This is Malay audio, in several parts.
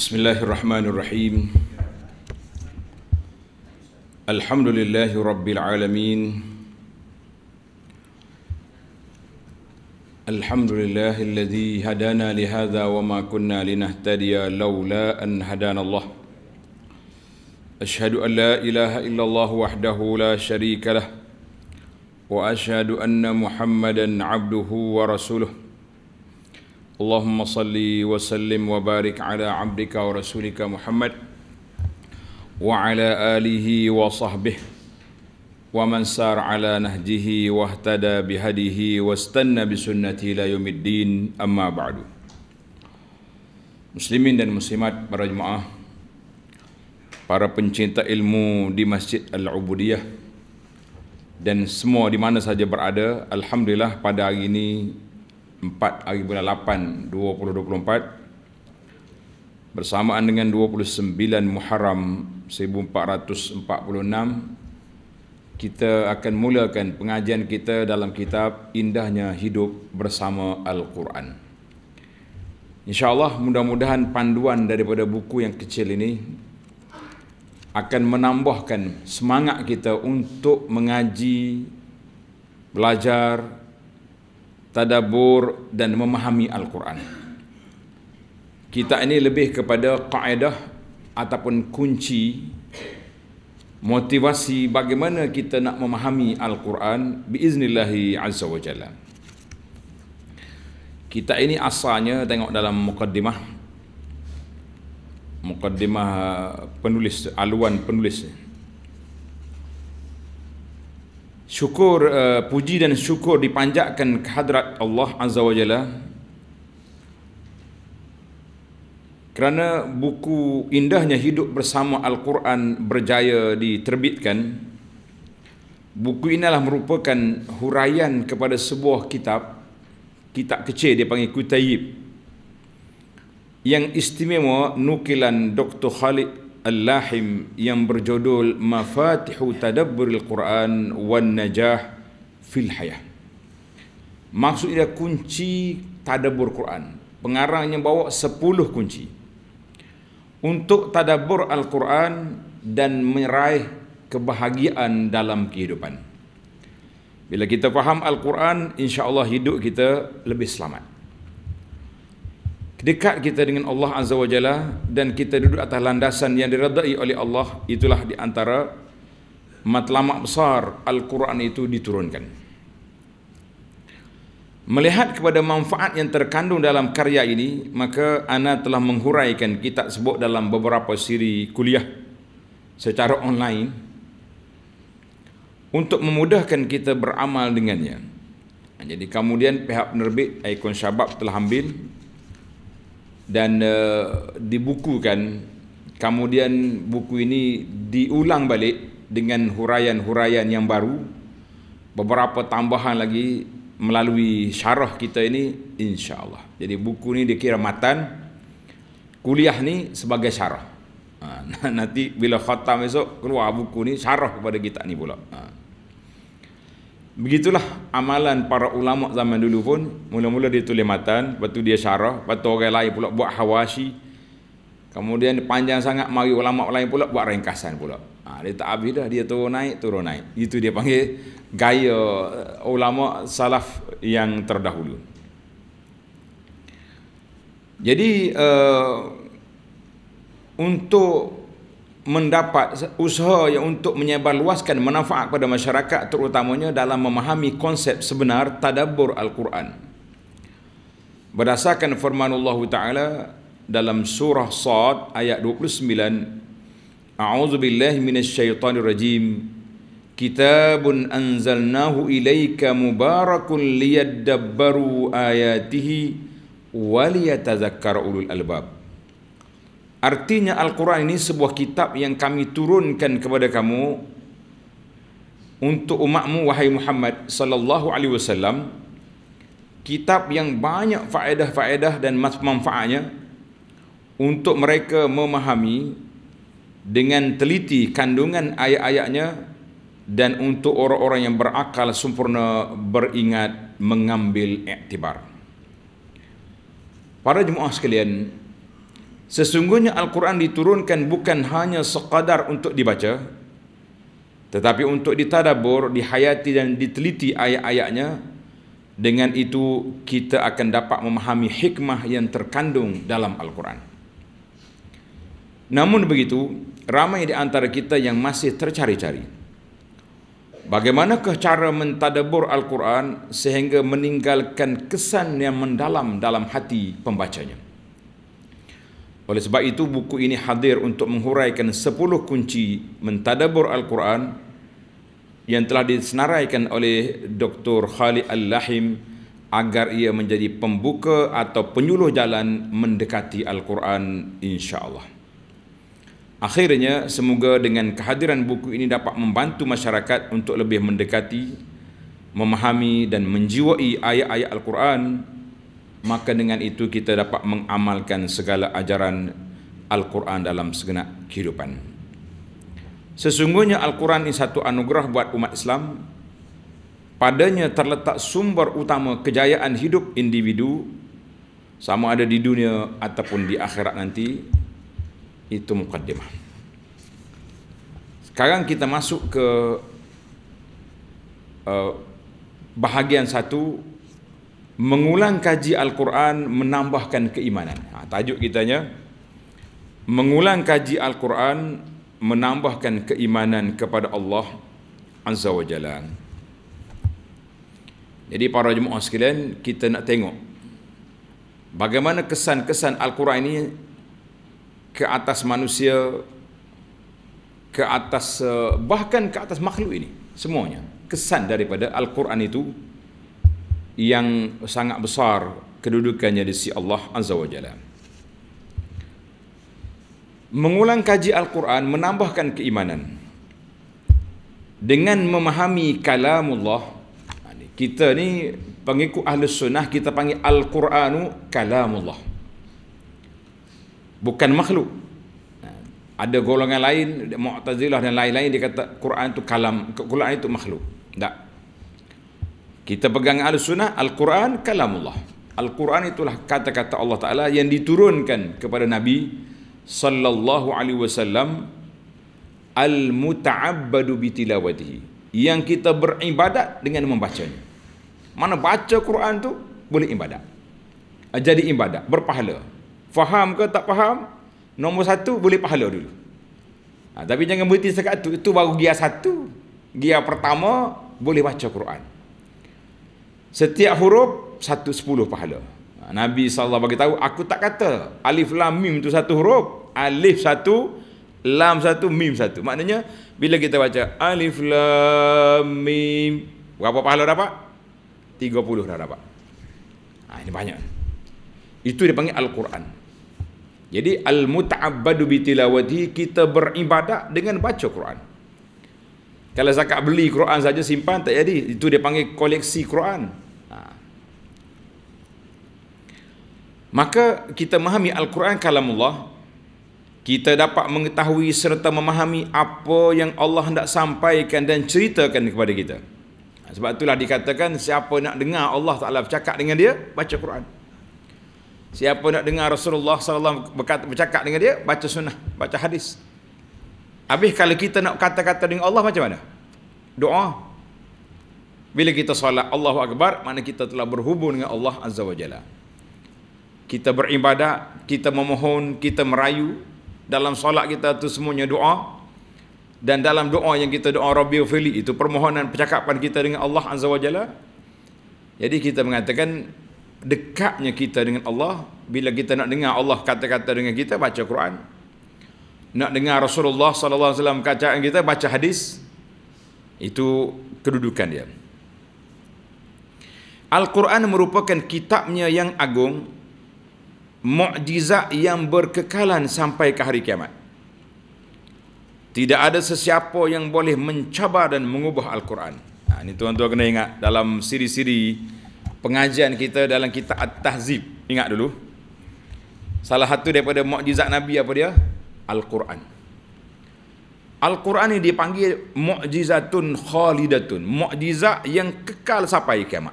بسم الله الرحمن الرحيم الحمد لله رب العالمين الحمد لله الذي هدانا لهذا وما كنا لنهتدي لولا أن هدانا الله أشهد أن لا إله إلا الله وحده لا شريك له وأشهد أن محمدا عبده ورسوله Allahumma salli wa sallim wa barik ala abdika wa rasulika Muhammad wa ala alihi wa sahbih wa man sar ala nahjihi wa ihtada bihadihi wa stanna bisunnati la yumiddin amma ba'du Muslimin dan muslimat para jemaah para pencinta ilmu di Masjid Al-Ubudiyah dan semua di mana saja berada Alhamdulillah pada hari ini 4 hari bulan 8 2024 bersamaan dengan 29 Muharram 1446 kita akan mulakan pengajian kita dalam kitab Indahnya Hidup Bersama Al-Quran. InsyaAllah mudah-mudahan panduan daripada buku yang kecil ini akan menambahkan semangat kita untuk mengaji, belajar, tadabur dan memahami Al-Quran. Kita ini lebih kepada kaedah ataupun kunci motivasi bagaimana kita nak memahami Al-Quran biiznillahi azza Kita ini asalnya tengok dalam mukaddimah mukaddimah penulis aluan penulisnya syukur uh, puji dan syukur dipanjatkan ke hadrat Allah Azza wa Jalla kerana buku indahnya hidup bersama Al-Quran berjaya diterbitkan buku inilah merupakan huraian kepada sebuah kitab kitab kecil dia panggil Kutayib yang istimewa nukilan Dr. Khalid Al-Lahim yang berjudul Mafatihu al Quran Wan Najah Fil Hayah. Maksudnya kunci tadabbur Quran. Pengarangnya bawa 10 kunci. Untuk tadabbur Al-Quran dan meraih kebahagiaan dalam kehidupan. Bila kita faham Al-Quran, insya-Allah hidup kita lebih selamat. Kedekat kita dengan Allah Azza wa Jalla dan kita duduk atas landasan yang diredai oleh Allah itulah di antara matlamat besar Al-Quran itu diturunkan melihat kepada manfaat yang terkandung dalam karya ini maka ana telah menghuraikan kitab sebut dalam beberapa siri kuliah secara online untuk memudahkan kita beramal dengannya jadi kemudian pihak penerbit Icon Syabab telah ambil dan uh, dibukukan kemudian buku ini diulang balik dengan huraian-huraian yang baru beberapa tambahan lagi melalui syarah kita ini insyaallah jadi buku ini dikira matan kuliah ni sebagai syarah ha, nanti bila khatam esok keluar buku ni syarah kepada kita ni pula ha. Begitulah amalan para ulama zaman dulu pun Mula-mula dia tulis matan Lepas tu dia syarah Lepas tu orang lain pula buat hawasi Kemudian panjang sangat Mari ulama lain pula buat ringkasan pula ha, Dia tak habis dah Dia turun naik, turun naik Itu dia panggil gaya eh, ulama salaf yang terdahulu Jadi uh, Untuk mendapat usaha yang untuk menyebarluaskan manfaat kepada masyarakat terutamanya dalam memahami konsep sebenar tadabbur Al-Quran. Berdasarkan firman Allah Taala dalam surah Sad ayat 29, A'udzu billahi minasyaitonir rajim. Kitabun anzalnahu ilaika mubarakun liyadabbaru ayatihi waliyatadhakkaru albab. Artinya Al-Quran ini sebuah kitab yang kami turunkan kepada kamu untuk umatmu wahai Muhammad sallallahu alaihi wasallam kitab yang banyak faedah-faedah dan manfaatnya untuk mereka memahami dengan teliti kandungan ayat-ayatnya dan untuk orang-orang yang berakal sempurna beringat mengambil iktibar. Para jemaah sekalian, Sesungguhnya Al-Quran diturunkan bukan hanya sekadar untuk dibaca tetapi untuk ditadabur, dihayati dan diteliti ayat-ayatnya dengan itu kita akan dapat memahami hikmah yang terkandung dalam Al-Quran. Namun begitu, ramai di antara kita yang masih tercari-cari. Bagaimanakah cara mentadabur Al-Quran sehingga meninggalkan kesan yang mendalam dalam hati pembacanya? Oleh sebab itu buku ini hadir untuk menghuraikan 10 kunci mentadabur Al-Quran yang telah disenaraikan oleh Dr. Khalid Al-Lahim agar ia menjadi pembuka atau penyuluh jalan mendekati Al-Quran insya-Allah. Akhirnya semoga dengan kehadiran buku ini dapat membantu masyarakat untuk lebih mendekati, memahami dan menjiwai ayat-ayat Al-Quran maka dengan itu kita dapat mengamalkan segala ajaran Al-Quran dalam segenap kehidupan. Sesungguhnya Al-Quran ini satu anugerah buat umat Islam. Padanya terletak sumber utama kejayaan hidup individu sama ada di dunia ataupun di akhirat nanti itu mukaddimah. Sekarang kita masuk ke uh, bahagian satu Mengulang kaji Al-Quran menambahkan keimanan. Ha, tajuk kitanya, mengulang kaji Al-Quran menambahkan keimanan kepada Allah Azza wa Jalla. Jadi para jemaah sekalian, kita nak tengok bagaimana kesan-kesan Al-Quran ini ke atas manusia, ke atas eh, bahkan ke atas makhluk ini semuanya. Kesan daripada Al-Quran itu yang sangat besar kedudukannya di sisi Allah Azza wa Jalla. Mengulang kaji Al-Quran menambahkan keimanan. Dengan memahami kalamullah, kita ni pengikut ahli sunnah kita panggil Al-Quranu kalamullah. Bukan makhluk. Ada golongan lain, Mu'tazilah dan lain-lain dia kata Quran itu kalam, Quran itu makhluk. Tak. Kita pegang al-sunnah, al-Quran, kalamullah. Al-Quran itulah kata-kata Allah Ta'ala yang diturunkan kepada Nabi Sallallahu Alaihi Wasallam Al-Muta'abbadu bitilawadihi Yang kita beribadat dengan membacanya Mana baca Quran tu boleh ibadat ah, Jadi ibadat, berpahala Faham ke tak faham? Nombor satu boleh pahala dulu ha, Tapi jangan berhenti setakat tu, itu baru gia satu gia pertama boleh baca Quran Setiap huruf satu sepuluh pahala. Nabi SAW bagi tahu, aku tak kata alif lam mim itu satu huruf. Alif satu, lam satu, mim satu. Maknanya, bila kita baca alif lam mim, berapa pahala dapat? Tiga puluh dah dapat. Ha, ini banyak. Itu dipanggil Al-Quran. Jadi, al-muta'abadu bitilawadhi, kita beribadat dengan baca Quran. Kalau zakat beli Quran saja simpan tak jadi. Itu dia panggil koleksi Quran. Ha. Maka kita memahami Al-Quran kalamullah kita dapat mengetahui serta memahami apa yang Allah hendak sampaikan dan ceritakan kepada kita. Ha, sebab itulah dikatakan siapa nak dengar Allah Taala bercakap dengan dia, baca Quran. Siapa nak dengar Rasulullah sallallahu alaihi wasallam bercakap dengan dia, baca sunnah, baca hadis. Habis kalau kita nak kata-kata dengan Allah macam mana? Doa. Bila kita solat Allahu Akbar, mana kita telah berhubung dengan Allah Azza wa Jalla. Kita beribadat, kita memohon, kita merayu. Dalam solat kita itu semuanya doa. Dan dalam doa yang kita doa Rabbi Ufili, itu permohonan percakapan kita dengan Allah Azza wa Jalla. Jadi kita mengatakan, dekatnya kita dengan Allah, bila kita nak dengar Allah kata-kata dengan kita, baca Quran nak dengar Rasulullah sallallahu alaihi wasallam kacaan kita baca hadis itu kedudukan dia. Al-Quran merupakan kitabnya yang agung mukjizat yang berkekalan sampai ke hari kiamat. Tidak ada sesiapa yang boleh mencabar dan mengubah Al-Quran. Ha, ini tuan-tuan kena ingat dalam siri-siri pengajian kita dalam kitab At-Tahzib. Ingat dulu. Salah satu daripada mukjizat Nabi apa dia? Al-Quran. Al-Quran ini dipanggil mukjizatun khalidatun, mukjizat yang kekal sampai kiamat.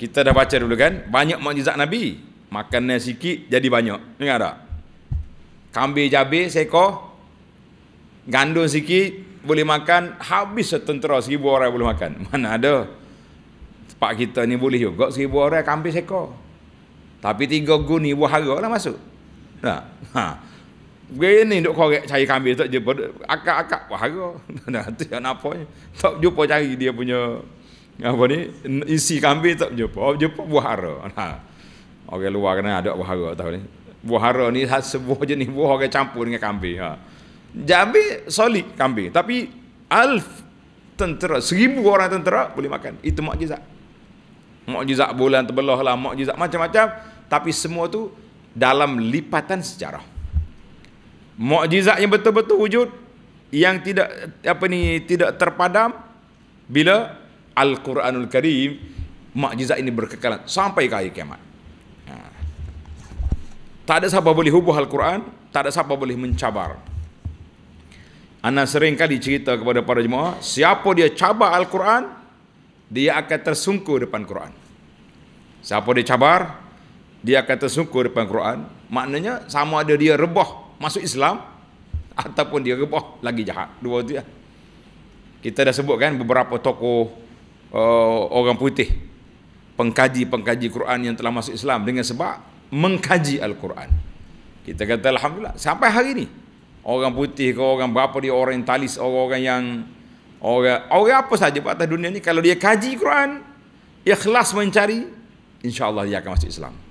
Kita dah baca dulu kan, banyak mukjizat Nabi. Makan nasi sikit jadi banyak. Dengar tak? Kambing jabe seko, gandum sikit boleh makan habis setentera seribu orang boleh makan. Mana ada? Pak kita ni boleh juga seribu orang kambing seko. Tapi tiga guni buah haralah masuk. Tak? Nah. Ha. Gaya ni duk korek cari kambing tak jumpa akak-akak bahara. Dah tu yang apa ni? Tak jumpa cari dia punya apa ni? Isi kambing tak jumpa. Oh, jumpa buhara. Ha. Orang luar kena ada buhara tahu ni. Buhara ni sebuah jenis buah orang campur dengan kambing. Ha. Jambi solid kambing. Tapi alf tentera, seribu orang tentera boleh makan. Itu mukjizat. Mukjizat bulan terbelah lah, mukjizat macam-macam. Tapi semua tu dalam lipatan sejarah. Mukjizat yang betul-betul wujud yang tidak apa ni tidak terpadam bila Al-Quranul Karim mukjizat ini berkekalan sampai ke akhir kiamat. Ha. Tak ada siapa boleh hubuh Al-Quran, tak ada siapa boleh mencabar. Ana sering kali cerita kepada para jemaah, siapa dia cabar Al-Quran, dia akan tersungkur depan Quran. Siapa dia cabar, dia kata sungguh depan Quran maknanya sama ada dia rebah masuk Islam ataupun dia rebah lagi jahat dua tu lah. kita dah sebut kan beberapa tokoh uh, orang putih pengkaji-pengkaji Quran yang telah masuk Islam dengan sebab mengkaji Al-Quran kita kata Alhamdulillah sampai hari ini orang putih ke orang berapa dia orang yang talis orang-orang yang orang, orang apa saja di atas dunia ni kalau dia kaji Quran ikhlas mencari insyaAllah dia akan masuk Islam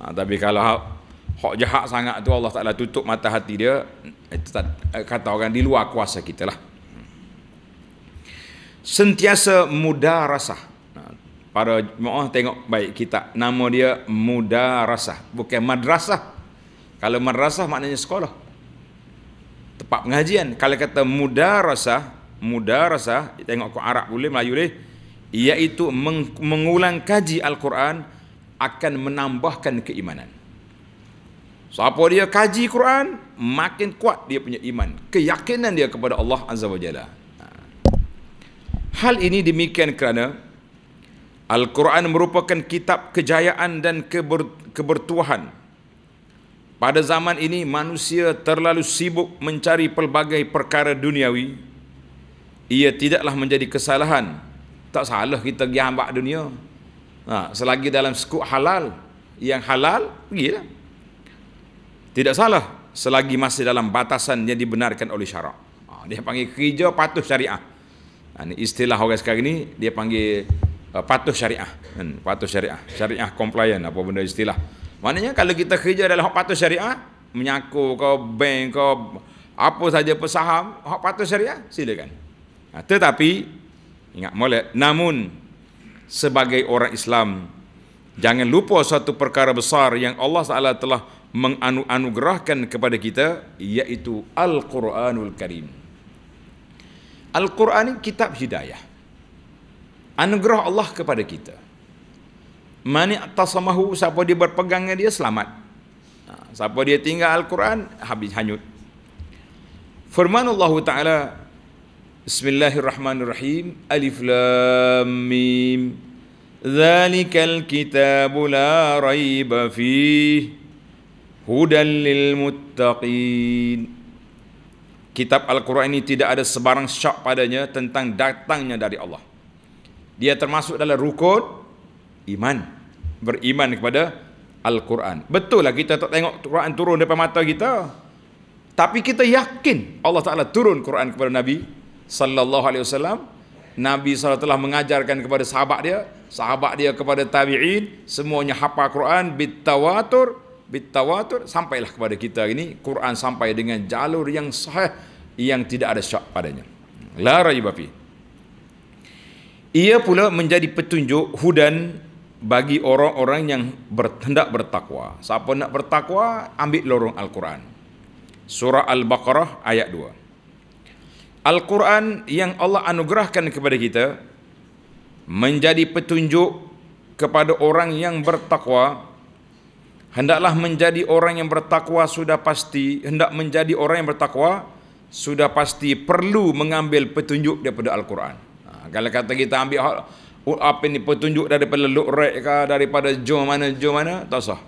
ha, tapi kalau hak jahat sangat tu Allah Taala tutup mata hati dia itu tak, eh, kata orang di luar kuasa kita lah sentiasa muda rasa ha, para jemaah tengok baik kita nama dia muda rasa bukan madrasah kalau madrasah maknanya sekolah tempat pengajian kalau kata muda rasa muda rasa tengok kau Arab boleh Melayu boleh iaitu mengulang kaji Al-Quran akan menambahkan keimanan. Siapa dia kaji Quran, makin kuat dia punya iman, keyakinan dia kepada Allah Azza wa Jalla. Ha. Hal ini demikian kerana Al-Quran merupakan kitab kejayaan dan keber, kebertuahan. Pada zaman ini manusia terlalu sibuk mencari pelbagai perkara duniawi. Ia tidaklah menjadi kesalahan. Tak salah kita pergi hamba dunia ha, Selagi dalam skop halal Yang halal, pergilah Tidak salah Selagi masih dalam batasan yang dibenarkan oleh syarak ha, Dia panggil kerja patuh syariah ha, ini Istilah orang sekarang ini Dia panggil uh, patuh syariah hmm, Patuh syariah Syariah compliant apa benda istilah Maknanya kalau kita kerja dalam hak patuh syariah Menyaku kau, bank kau Apa saja pesaham Hak patuh syariah, silakan ha, Tetapi Ingat molek, namun sebagai orang Islam. Jangan lupa satu perkara besar yang Allah Taala telah menganugerahkan kepada kita iaitu Al-Quranul Karim. Al-Quran ini kitab hidayah. Anugerah Allah kepada kita. Mani atasamahu, siapa dia berpegangnya dia selamat. Ha, siapa dia tinggal Al-Quran, habis hanyut. Firman Allah Ta'ala, Bismillahirrahmanirrahim Alif Lam Mim Zalikal kitab la raiba fih Hudan lil muttaqin Kitab Al-Quran ini tidak ada sebarang syak padanya tentang datangnya dari Allah Dia termasuk dalam rukun iman Beriman kepada Al-Quran Betul lah kita tak tengok Al-Quran turun depan mata kita tapi kita yakin Allah Ta'ala turun Quran kepada Nabi sallallahu alaihi wasallam Nabi SAW telah mengajarkan kepada sahabat dia sahabat dia kepada tabi'in semuanya hafal Quran bitawatur bitawatur sampailah kepada kita ini Quran sampai dengan jalur yang sahih yang tidak ada syak padanya la raiba fi ia pula menjadi petunjuk hudan bagi orang-orang yang hendak bertakwa siapa nak bertakwa ambil lorong al-Quran surah al-baqarah ayat 2 Al-Quran yang Allah anugerahkan kepada kita menjadi petunjuk kepada orang yang bertakwa hendaklah menjadi orang yang bertakwa sudah pasti hendak menjadi orang yang bertakwa sudah pasti perlu mengambil petunjuk daripada Al-Quran ha, kalau kata kita ambil oh, apa ini petunjuk daripada lorek ke daripada jom mana jom mana tak sah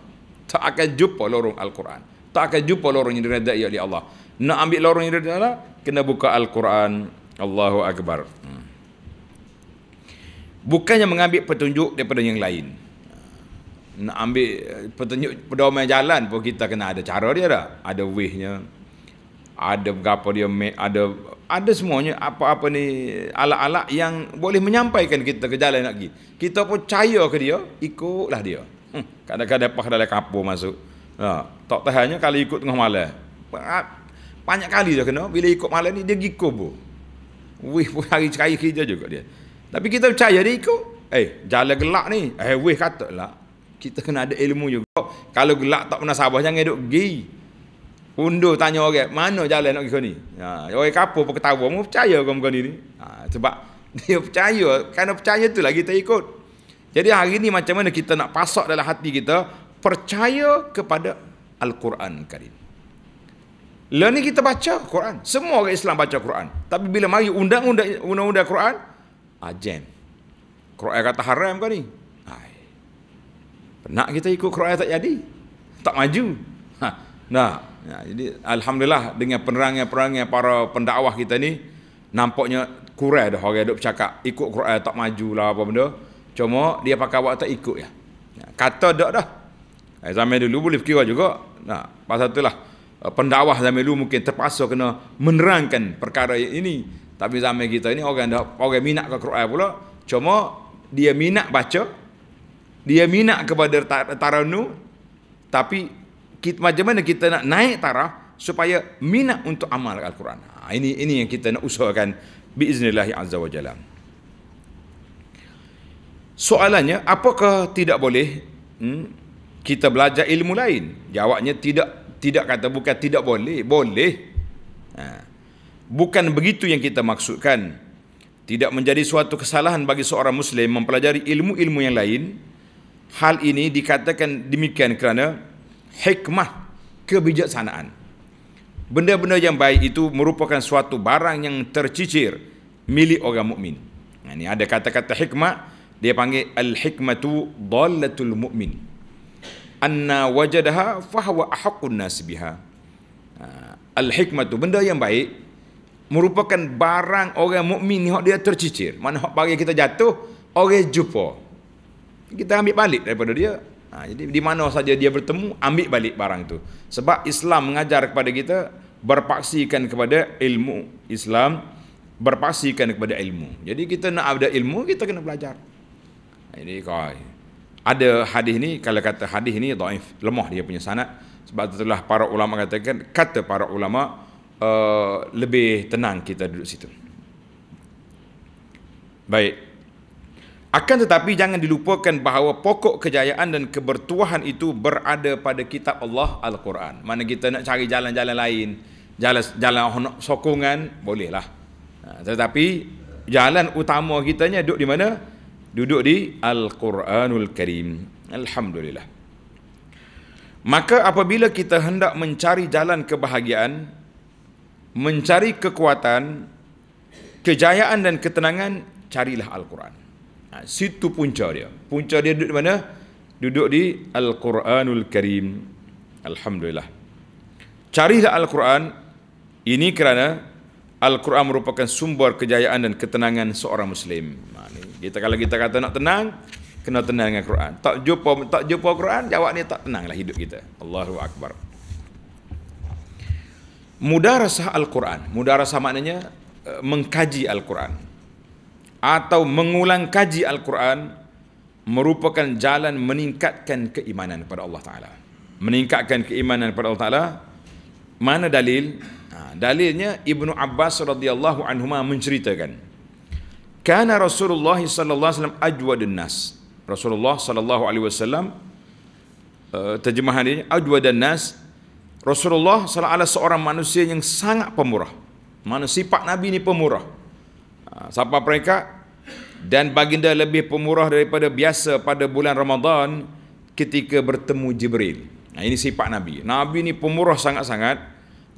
tak akan jumpa lorong Al-Quran tak akan jumpa lorong yang diredai oleh Allah nak ambil lorong yang dia nak kena buka Al-Quran Allahu Akbar hmm. bukannya mengambil petunjuk daripada yang lain nak ambil eh, petunjuk pedoman jalan pun kita kena ada cara dia dah ada wihnya ada berapa dia ada ada semuanya apa-apa ni alat-alat yang boleh menyampaikan kita ke jalan nak pergi kita pun percaya ke dia ikutlah dia kadang hmm. kadang-kadang pas dalam kapur masuk ha, tak tahannya kalau ikut tengah malam banyak kali dia kena bila ikut malam ni dia pergi kubur. Wih pun hari cari kerja juga dia. Tapi kita percaya dia ikut. Eh, jalan gelak ni. Eh, wih kata lah. Kita kena ada ilmu juga. Kalau gelak tak pernah sabar, jangan duduk pergi. Undur tanya orang, mana jalan nak pergi ni? Ha, orang kapur pun ketawa, mau percaya kau muka ni ni. Ha, sebab dia percaya, kerana percaya tu lah kita ikut. Jadi hari ni macam mana kita nak pasok dalam hati kita, percaya kepada Al-Quran Karim. Lah ni kita baca Quran. Semua orang Islam baca Quran. Tapi bila mari undang-undang undang-undang Quran, ajen. Ah, Quran kata haram kau ni. Hai. Penat kita ikut Quran tak jadi. Tak maju. Ha. Nah. Ya, jadi alhamdulillah dengan penerangan-penerangan para pendakwah kita ni nampaknya kurang dah orang dok bercakap ikut Quran tak maju lah apa benda. Cuma dia pakai waktu ikut ya. ya. Kata dak dah. Eh, zaman dulu boleh fikir juga. Nah, pasal itulah. lah. Eh, pendakwah zaman dulu mungkin terpaksa kena menerangkan perkara ini. Tapi zaman kita ini orang dah orang minat ke Quran pula, cuma dia minat baca, dia minat kepada taranu tapi kita, macam mana kita nak naik taraf supaya minat untuk amal Al-Quran. Ha, ini ini yang kita nak usahakan biiznillah azza wa jalla. Soalannya, apakah tidak boleh hmm, kita belajar ilmu lain? Jawabnya tidak tidak kata bukan tidak boleh boleh ha. bukan begitu yang kita maksudkan tidak menjadi suatu kesalahan bagi seorang muslim mempelajari ilmu-ilmu yang lain hal ini dikatakan demikian kerana hikmah kebijaksanaan benda-benda yang baik itu merupakan suatu barang yang tercicir milik orang mukmin ha, ini ada kata-kata hikmah dia panggil al-hikmatu dallatul mukmin anna wajadaha fahwa ahakun nasibiha. Ha, Al hikmah tu benda yang baik merupakan barang orang mukmin ni hok dia tercicir. Mana hok bagi kita jatuh, orang jumpa. Kita ambil balik daripada dia. Ha, jadi di mana saja dia bertemu, ambil balik barang tu. Sebab Islam mengajar kepada kita berpaksikan kepada ilmu. Islam berpaksikan kepada ilmu. Jadi kita nak ada ilmu, kita kena belajar. Ha, ini kau ada hadis ni kalau kata hadis ni dhaif lemah dia punya sanad sebab itulah para ulama katakan kata para ulama uh, lebih tenang kita duduk situ baik akan tetapi jangan dilupakan bahawa pokok kejayaan dan kebertuahan itu berada pada kitab Allah Al-Quran. Mana kita nak cari jalan-jalan lain, jalan jalan sokongan, bolehlah. Ha, tetapi jalan utama kitanya duduk di mana? duduk di Al-Quranul Karim. Alhamdulillah. Maka apabila kita hendak mencari jalan kebahagiaan, mencari kekuatan, kejayaan dan ketenangan, carilah Al-Quran. Ha, situ punca dia. Punca dia duduk di mana? Duduk di Al-Quranul Karim. Alhamdulillah. Carilah Al-Quran. Ini kerana Al-Quran merupakan sumber kejayaan dan ketenangan seorang Muslim. Kita kalau kita kata nak tenang, kena tenang dengan Quran. Tak jumpa tak jumpa Quran, jawab ni tak tenanglah hidup kita. Allahu akbar. Mudarasah Al-Quran. Mudarasah maknanya eh, mengkaji Al-Quran atau mengulang kaji Al-Quran merupakan jalan meningkatkan keimanan kepada Allah Ta'ala. Meningkatkan keimanan kepada Allah Ta'ala, mana dalil? Ha, dalilnya Ibnu Abbas radhiyallahu anhuma menceritakan. Kana Rasulullah sallallahu alaihi wasallam ajwadun nas. Rasulullah sallallahu alaihi wasallam eh, terjemahan ini ajwadun nas Rasulullah sallallahu alaihi Wasallam seorang manusia yang sangat pemurah. Mana sifat Nabi ni pemurah. Ah, siapa mereka? Dan baginda lebih pemurah daripada biasa pada bulan Ramadan ketika bertemu Jibril. Nah ini sifat Nabi. Nabi ni pemurah sangat-sangat.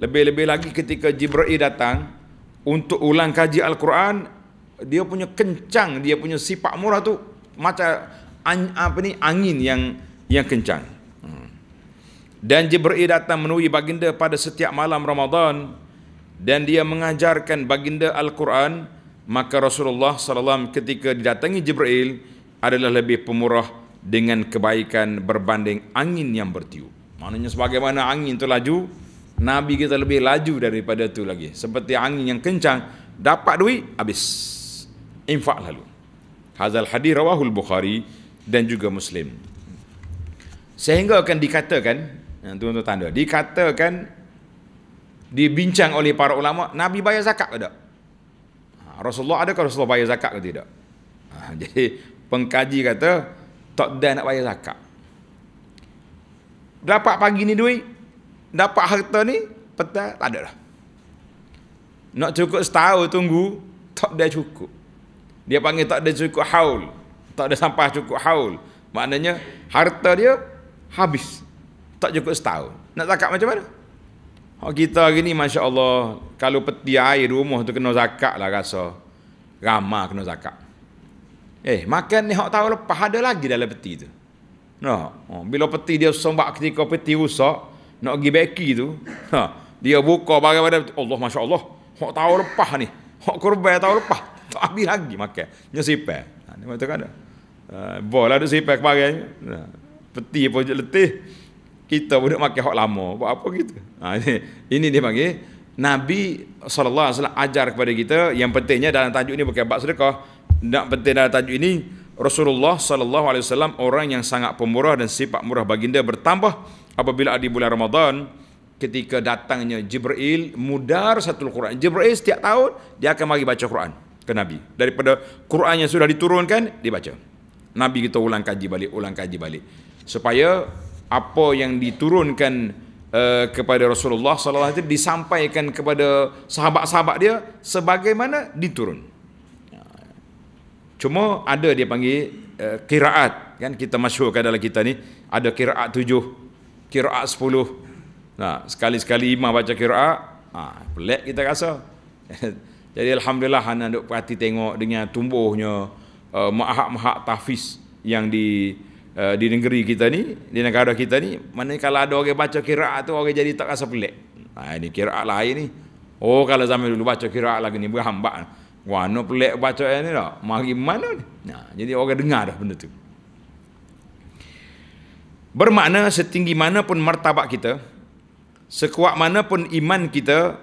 Lebih-lebih lagi ketika Jibril datang untuk ulang kaji Al-Quran, dia punya kencang dia punya sifat murah tu macam an, apa ni angin yang yang kencang hmm. dan Jibril datang menui baginda pada setiap malam Ramadan dan dia mengajarkan baginda Al-Quran maka Rasulullah SAW ketika didatangi Jibril adalah lebih pemurah dengan kebaikan berbanding angin yang bertiup maknanya sebagaimana angin itu laju Nabi kita lebih laju daripada itu lagi seperti angin yang kencang dapat duit habis infak lalu. Hazal hadis rawahul Bukhari dan juga Muslim. Sehingga akan dikatakan, eh, tuan-tuan tanda, dikatakan dibincang oleh para ulama, Nabi bayar zakat ke tak? Ha, Rasulullah ada ke Rasulullah bayar zakat ke tidak? Ha, jadi pengkaji kata tak dan nak bayar zakat. Dapat pagi ni duit, dapat harta ni, petang tak ada lah, Nak cukup setahun tunggu, tak dah cukup dia panggil tak ada cukup haul tak ada sampah cukup haul maknanya harta dia habis tak cukup setahun nak zakat macam mana Oh, kita hari ni Masya Allah kalau peti air rumah tu kena zakat lah rasa ramah kena zakat eh makan ni hak tahu lepas ada lagi dalam peti tu no. Oh, bila peti dia sombak ketika peti rusak nak pergi beki tu ha, dia buka bagaimana? Allah Masya Allah hak tahu lepas ni hak kurban tahu lepas tak habis lagi makan. Nya sipe. Ha ni macam mana? Uh, lah duk sipe kemarin. Ha, peti pun letih. Kita pun duk makan hok lama. Buat apa kita? Ha, ini, ini dia panggil Nabi sallallahu alaihi wasallam ajar kepada kita yang pentingnya dalam tajuk ini bukan bab sedekah. Nak penting dalam tajuk ini Rasulullah sallallahu alaihi wasallam orang yang sangat pemurah dan sifat murah baginda bertambah apabila di bulan Ramadan ketika datangnya Jibril mudar satu Quran. Jibril setiap tahun dia akan mari baca Quran ke Nabi. Daripada Quran yang sudah diturunkan, dibaca Nabi kita ulang kaji balik, ulang kaji balik. Supaya apa yang diturunkan uh, kepada Rasulullah SAW disampaikan kepada sahabat-sahabat dia sebagaimana diturun. Cuma ada dia panggil uh, eh, kiraat. Kan kita masyurkan dalam kita ni. Ada kiraat tujuh, kiraat sepuluh. Nah, sekali-sekali imam baca kiraat, ah, pelik kita rasa. Jadi alhamdulillah Hana duk perhati tengok dengan tumbuhnya uh, mahak-mahak tahfiz yang di uh, di negeri kita ni, di negara kita ni, mana kalau ada orang baca kiraat tu orang jadi tak rasa pelik. Ha ini kiraat lah ini. Oh kalau zaman dulu baca kiraat lagi ni berhambat. Wah, no pelik baca yang ni dah. Mari mana ni? Nah, ha, jadi orang dengar dah benda tu. Bermakna setinggi mana pun martabak kita, sekuat mana pun iman kita,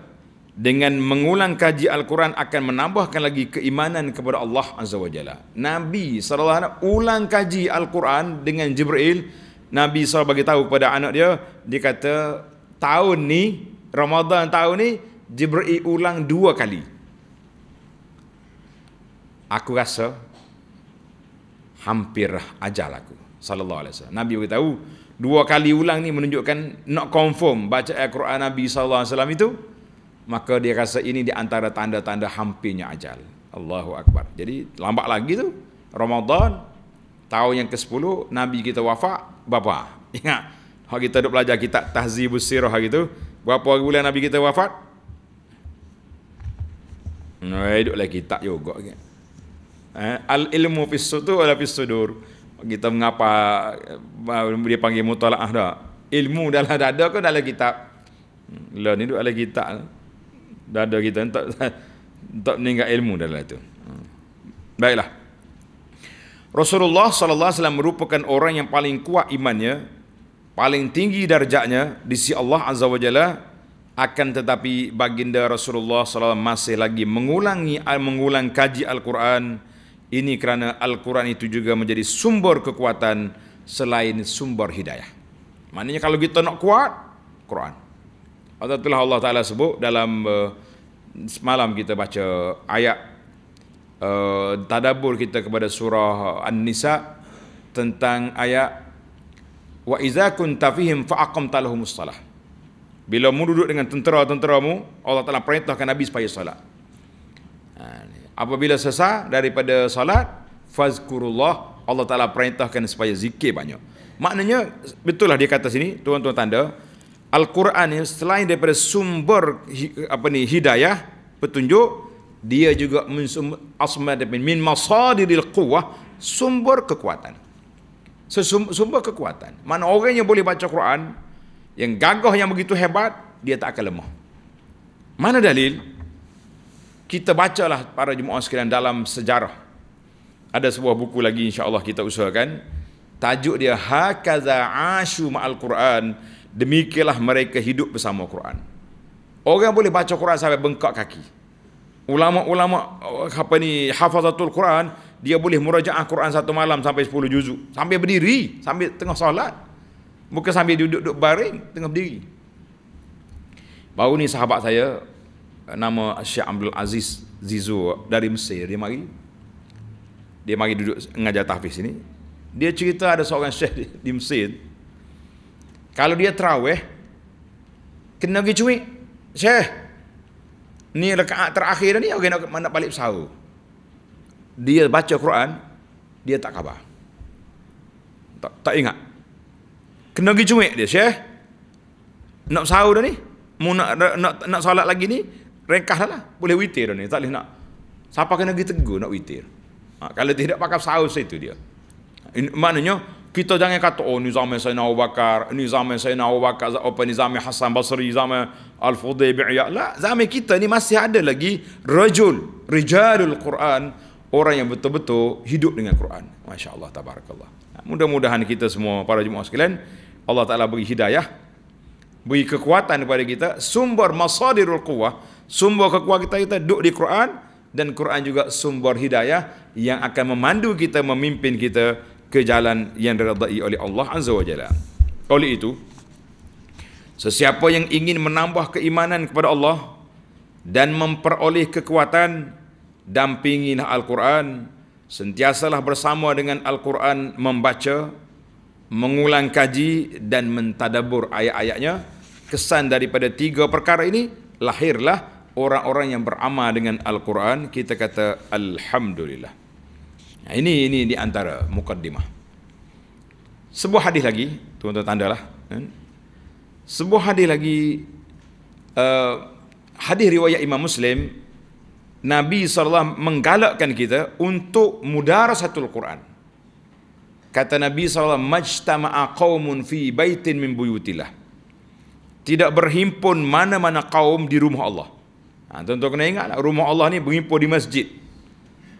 dengan mengulang kaji Al-Quran akan menambahkan lagi keimanan kepada Allah Azza wa Jalla. Nabi SAW ulang kaji Al-Quran dengan Jibril. Nabi SAW bagi tahu kepada anak dia, dia kata tahun ni, Ramadan tahun ni, Jibril ulang dua kali. Aku rasa hampir ajal aku. Sallallahu alaihi wasallam. Nabi tahu dua kali ulang ni menunjukkan nak confirm baca Al-Quran Nabi sallallahu alaihi wasallam itu maka dia rasa ini di antara tanda-tanda hampirnya ajal. Allahu Akbar. Jadi lambat lagi tu. Ramadan, tahun yang ke-10, Nabi kita wafat, berapa? Ingat, hari kita duduk belajar kitab Tahzibus Sirah hari tu, berapa hari bulan Nabi kita wafat? Nah, duduk lagi kitab juga. Eh, Al-ilmu fissu tu ala fissudur. Kita mengapa eh, dia panggil mutalaah dah. Ilmu dalam dada ke dalam kitab? Hmm, lah ni duduk dalam kitab. Dah ada kita tak tak meninggal ilmu dalam itu. Baiklah. Rasulullah sallallahu alaihi wasallam merupakan orang yang paling kuat imannya, paling tinggi darjatnya di sisi Allah azza wajalla akan tetapi baginda Rasulullah sallallahu alaihi wasallam masih lagi mengulangi mengulang kaji Al-Quran ini kerana Al-Quran itu juga menjadi sumber kekuatan selain sumber hidayah. Maknanya kalau kita nak kuat, Quran. Atau telah Allah Ta'ala sebut dalam uh, semalam kita baca ayat uh, tadabur kita kepada surah An-Nisa tentang ayat wa iza kunta fihim fa aqamta lahum bila mu duduk dengan tentera-tenteramu Allah Taala perintahkan nabi supaya salat. Ha, apabila selesai daripada salat fazkurullah Allah Taala perintahkan supaya zikir banyak maknanya betul lah dia kata sini tuan-tuan tanda Al-Quran ini selain daripada sumber apa ni hidayah, petunjuk, dia juga asma daripada min masadiril quwwah, sumber kekuatan. Sesum, sumber kekuatan. Mana orang yang boleh baca Quran yang gagah yang begitu hebat, dia tak akan lemah. Mana dalil? Kita bacalah para jemaah sekalian dalam sejarah. Ada sebuah buku lagi insya-Allah kita usahakan. Tajuk dia Hakaza Ashu Ma'al Quran. Demikilah mereka hidup bersama Quran. Orang boleh baca Quran sampai bengkak kaki. Ulama-ulama eh, apa ni hafazatul Quran, dia boleh murajaah Quran satu malam sampai 10 juzuk, sambil berdiri, sambil tengah solat. Bukan sambil duduk-duduk baring, tengah berdiri. Baru ni sahabat saya eh, nama Syekh Abdul Aziz Zizu dari Mesir dia mari. Dia mari duduk mengajar tahfiz ini. Dia cerita ada seorang syekh di, di Mesir kalau dia terawih eh, Kena pergi cuik Syekh Ni rekaat terakhir ni Okey nak, nak balik sahur Dia baca Quran Dia tak khabar Tak, tak ingat Kena pergi cuik dia Syekh Nak sahur dah ni mau nak, nak, nak solat lagi ni Rengkah dah lah Boleh witir dah ni Tak boleh nak Siapa kena pergi tegur nak witir ha, Kalau tidak pakai sahur itu dia In, Maknanya Maknanya kita jangan kata oh ni zaman Sayyidina Abu Bakar, ni zaman Sayyidina Abu Bakar, apa ni zaman Hasan Basri, zaman Al Fudail bin Iyad. Lah, zaman kita ni masih ada lagi rajul, rijalul Quran, orang yang betul-betul hidup dengan Quran. Masya-Allah tabarakallah. Mudah-mudahan kita semua para jemaah sekalian Allah Taala beri hidayah, beri kekuatan kepada kita, sumber masadirul quwah, sumber kekuatan kita kita duduk di Quran dan Quran juga sumber hidayah yang akan memandu kita, memimpin kita ke jalan yang diredai oleh Allah Azza wa Jalla. Oleh itu, sesiapa yang ingin menambah keimanan kepada Allah dan memperoleh kekuatan, dampingilah Al-Quran, sentiasalah bersama dengan Al-Quran membaca, mengulang kaji dan mentadabur ayat-ayatnya. Kesan daripada tiga perkara ini, lahirlah orang-orang yang beramal dengan Al-Quran, kita kata Alhamdulillah. Ha, ini ini di antara mukaddimah. Sebuah hadis lagi, tuan-tuan tandalah. Kan? Sebuah hadis lagi uh, hadis riwayat Imam Muslim Nabi SAW menggalakkan kita untuk mudara satu quran Kata Nabi SAW, Majtama'a qawmun fi baitin min buyutillah. Tidak berhimpun mana-mana kaum di rumah Allah. Ha, tuan-tuan kena ingat, lah, rumah Allah ni berhimpun di masjid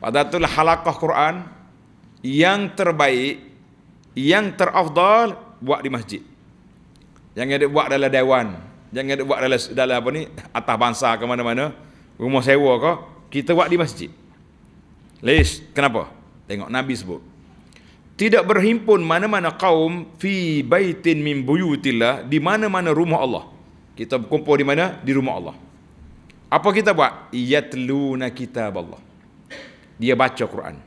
pada tul halakah Quran yang terbaik yang terafdal buat di masjid Yang dia buat dalam dewan Yang dia buat dalam dalam apa ni atas bangsa ke mana-mana rumah sewa ke kita buat di masjid Lish, kenapa? Tengok Nabi sebut. Tidak berhimpun mana-mana kaum fi baitin min buyutillah di mana-mana rumah Allah. Kita berkumpul di mana? Di rumah Allah. Apa kita buat? Yatluna kitab Allah dia baca Quran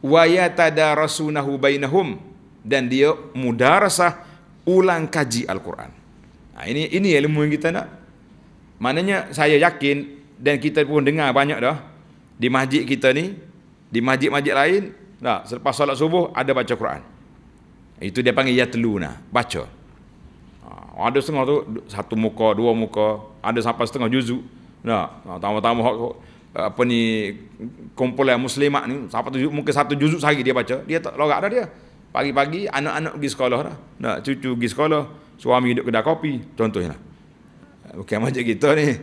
wa yatadarasunahu bainahum dan dia mudarasah ulang kaji al-Quran nah, ha, ini ini ilmu yang kita nak maknanya saya yakin dan kita pun dengar banyak dah di masjid kita ni di masjid-masjid lain dah selepas solat subuh ada baca Quran itu dia panggil yatluna baca ha, ada setengah tu satu muka dua muka ada sampai setengah juzuk nah tamu-tamu apa ni kumpulan muslimat ni siapa tu muka satu juzuk sehari dia baca dia tak lorak dah dia pagi-pagi anak-anak pergi sekolah dah nak cucu pergi sekolah suami duduk kedai kopi contohnya bukan macam kita ni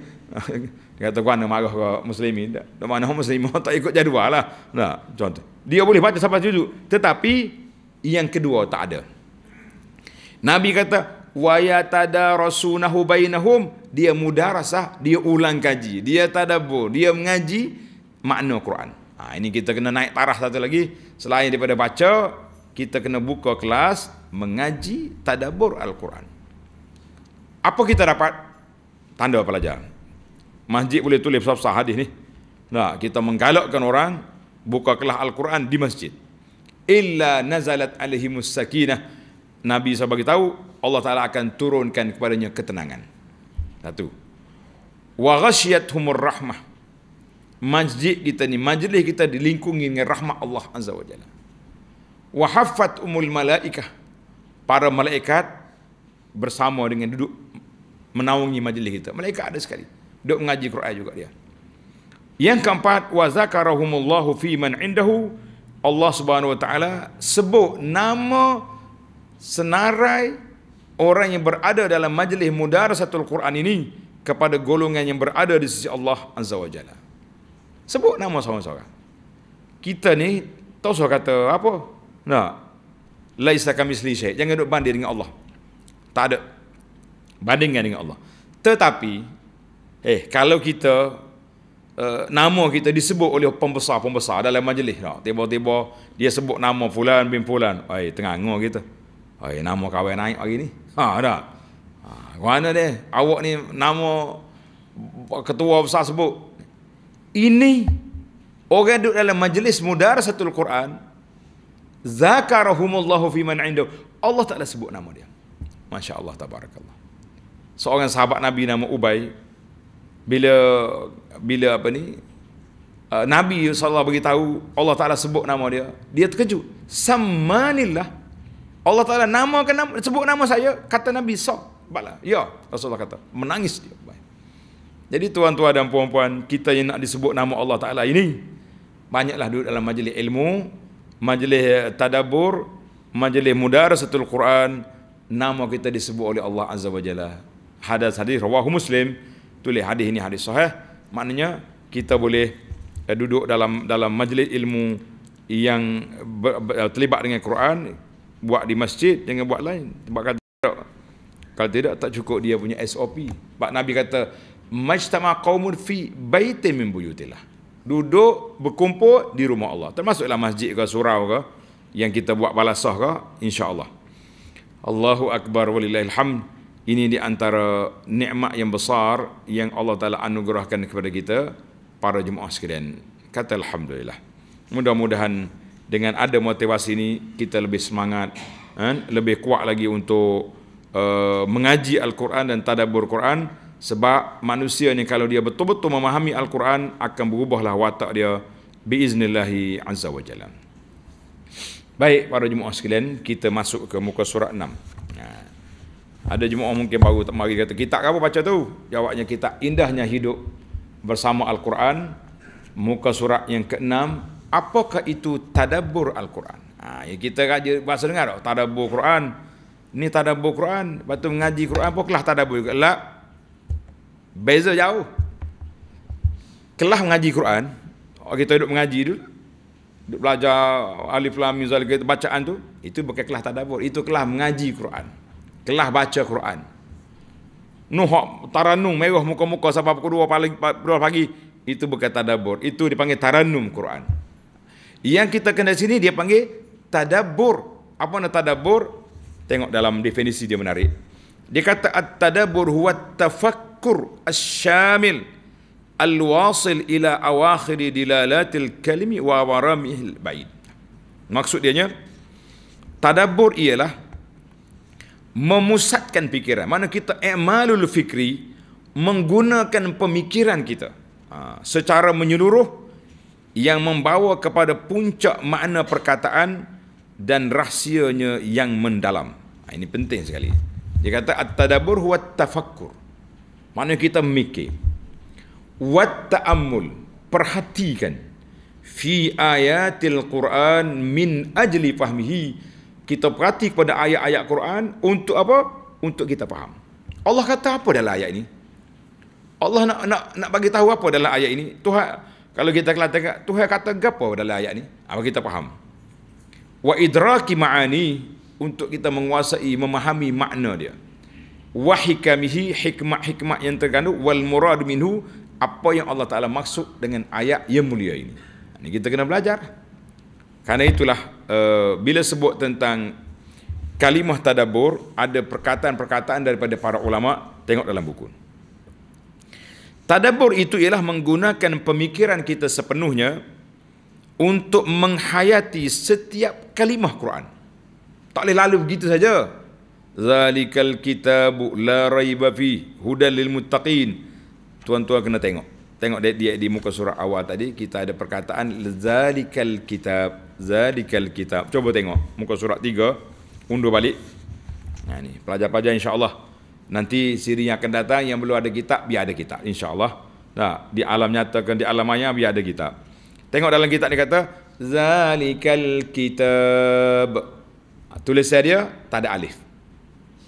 dia kata kau nak marah ke muslimin tak dan mana muslim tak ikut jadual lah nah contoh dia boleh baca sampai juzuk, tetapi yang kedua tak ada Nabi kata waya tadarusunahu bainahum dia mudarasah dia ulang kaji dia tadabbur dia mengaji makna Quran ha, ini kita kena naik taraf satu lagi selain daripada baca kita kena buka kelas mengaji tadabbur al-Quran apa kita dapat tanda pelajar masjid boleh tulis sahabat hadis ni nah kita menggalakkan orang buka kelas al-Quran di masjid illa nazalat alaihimus sakinah Nabi saya bagi tahu Allah Taala akan turunkan kepadanya ketenangan. Satu. Wa ghasyiyatuhumur rahmah. Majlis kita ni, majlis kita dilingkungi dengan rahmat Allah Azza wa Jalla. Wa haffat umul malaikah. Para malaikat bersama dengan duduk menaungi majlis kita. Malaikat ada sekali. Duduk mengaji Quran juga dia. Yang keempat, wa zakarahumullahu fi man indahu. Allah Subhanahu wa taala sebut nama senarai orang yang berada dalam majlis mudarasatul Quran ini kepada golongan yang berada di sisi Allah Azza wa Jalla. Sebut nama seorang-seorang. Kita ni tahu so kata apa? Nah. Laisa kami misli syai. Jangan duk banding dengan Allah. Tak ada bandingkan dengan Allah. Tetapi eh kalau kita Uh, nama kita disebut oleh pembesar-pembesar dalam majlis tak? tiba-tiba dia sebut nama fulan bin fulan ai eh, tengah ngo kita Oi, nama kawan naik hari ni. Ha, dah. Ha, mana dia? Awak ni nama ketua besar sebut. Ini orang duduk dalam majlis mudar satu Al-Quran. Zakarahumullahu fiman indah. Allah Ta'ala sebut nama dia. Masya Allah, tabarakallah. Seorang sahabat Nabi nama Ubay. Bila bila apa ni? Ah, Nabi SAW beritahu Allah Ta'ala sebut nama dia. Dia terkejut. Sammanillah Allah Ta'ala nama, sebut nama saya, kata Nabi Sok. Bala. Ya, Rasulullah kata. Menangis dia. Baik. Jadi tuan-tuan dan puan-puan, kita yang nak disebut nama Allah Ta'ala ini, banyaklah duduk dalam majlis ilmu, majlis eh, tadabur, majlis mudara setul Quran, nama kita disebut oleh Allah Azza wa Jalla. Hadis hadis rawahu Muslim, tulis hadis ini hadis sahih, maknanya kita boleh eh, duduk dalam dalam majlis ilmu yang terlibat dengan Quran, buat di masjid jangan buat lain sebab kata tidak. kalau tidak tak cukup dia punya SOP Pak Nabi kata majtama qaumun fi baitin min buyutillah duduk berkumpul di rumah Allah termasuklah masjid ke surau ke yang kita buat balasah ke insyaallah Allahu akbar walillahil hamd ini di antara nikmat yang besar yang Allah Taala anugerahkan kepada kita para jemaah sekalian kata alhamdulillah mudah-mudahan dengan ada motivasi ini kita lebih semangat kan? lebih kuat lagi untuk uh, mengaji al-Quran dan Al Quran sebab manusia ni kalau dia betul-betul memahami al-Quran akan berubahlah watak dia biiznillahi azza baik para jemaah sekalian kita masuk ke muka surat 6 ha. ada jemaah mungkin baru tak mari kata kitab apa baca tu? Jawabnya kitab indahnya hidup bersama Al-Quran muka surat yang ke-6 apakah itu tadabbur al-Quran? Ha, ya kita kaji bahasa dengar tak tadabbur Quran. Ni tadabbur Quran, patut mengaji Al Quran pun kelah tadabbur juga. Lah. Beza jauh. Kelah mengaji Quran, kita duduk mengaji dulu. Duduk belajar alif lam mim zalika bacaan tu, itu bukan kelah tadabbur, itu kelah mengaji Quran. Kelah baca Quran. Nuhak taranum merah muka-muka sampai pukul pagi, 2 pagi itu bukan tadabbur, itu dipanggil taranum Quran. Yang kita kena sini dia panggil tadabur. Apa nak tadabur? Tengok dalam definisi dia menarik. Dia kata at-tadabbur huwa tafakkur asy al-wasil ila awakhir dilalatil kalimi wa al bait. Maksud dia Tadabur ialah memusatkan fikiran. Mana kita i'malul fikri menggunakan pemikiran kita. Ha, secara menyeluruh yang membawa kepada puncak makna perkataan dan rahsianya yang mendalam. Ha, ini penting sekali. Dia kata at-tadabbur huwa tafakkur. Maknanya kita mikir. Wa ta'ammul, perhatikan fi ayatil Quran min ajli fahmihi. Kita perhati kepada ayat-ayat Quran untuk apa? Untuk kita faham. Allah kata apa dalam ayat ini? Allah nak nak nak bagi tahu apa dalam ayat ini? Tuhan kalau kita kata Tuhan kata apa dalam ayat ni? Apa ha, kita faham? Wa idraki ma'ani untuk kita menguasai memahami makna dia. Wa hikamihi hikmah-hikmah yang terkandung wal murad minhu apa yang Allah Taala maksud dengan ayat yang mulia ini. Ini ha, kita kena belajar. Karena itulah uh, bila sebut tentang kalimah tadabbur ada perkataan-perkataan daripada para ulama tengok dalam buku. Tadabur itu ialah menggunakan pemikiran kita sepenuhnya untuk menghayati setiap kalimah Quran. Tak boleh lalu begitu saja. Zalikal kitabu la raiba fi hudal lil muttaqin. Tuan-tuan kena tengok. Tengok di, di, di muka surah awal tadi kita ada perkataan zalikal kitab, zalikal kitab. Cuba tengok muka surah 3 undur balik. Nah ni, pelajar-pelajar insya-Allah. Nanti siri yang akan datang yang belum ada kitab biar ada kitab insyaallah. Nah di alam nyatakan di alam maya biar ada kitab. Tengok dalam kitab dia kata zalikal kitab. Ha, tulis dia tak ada alif.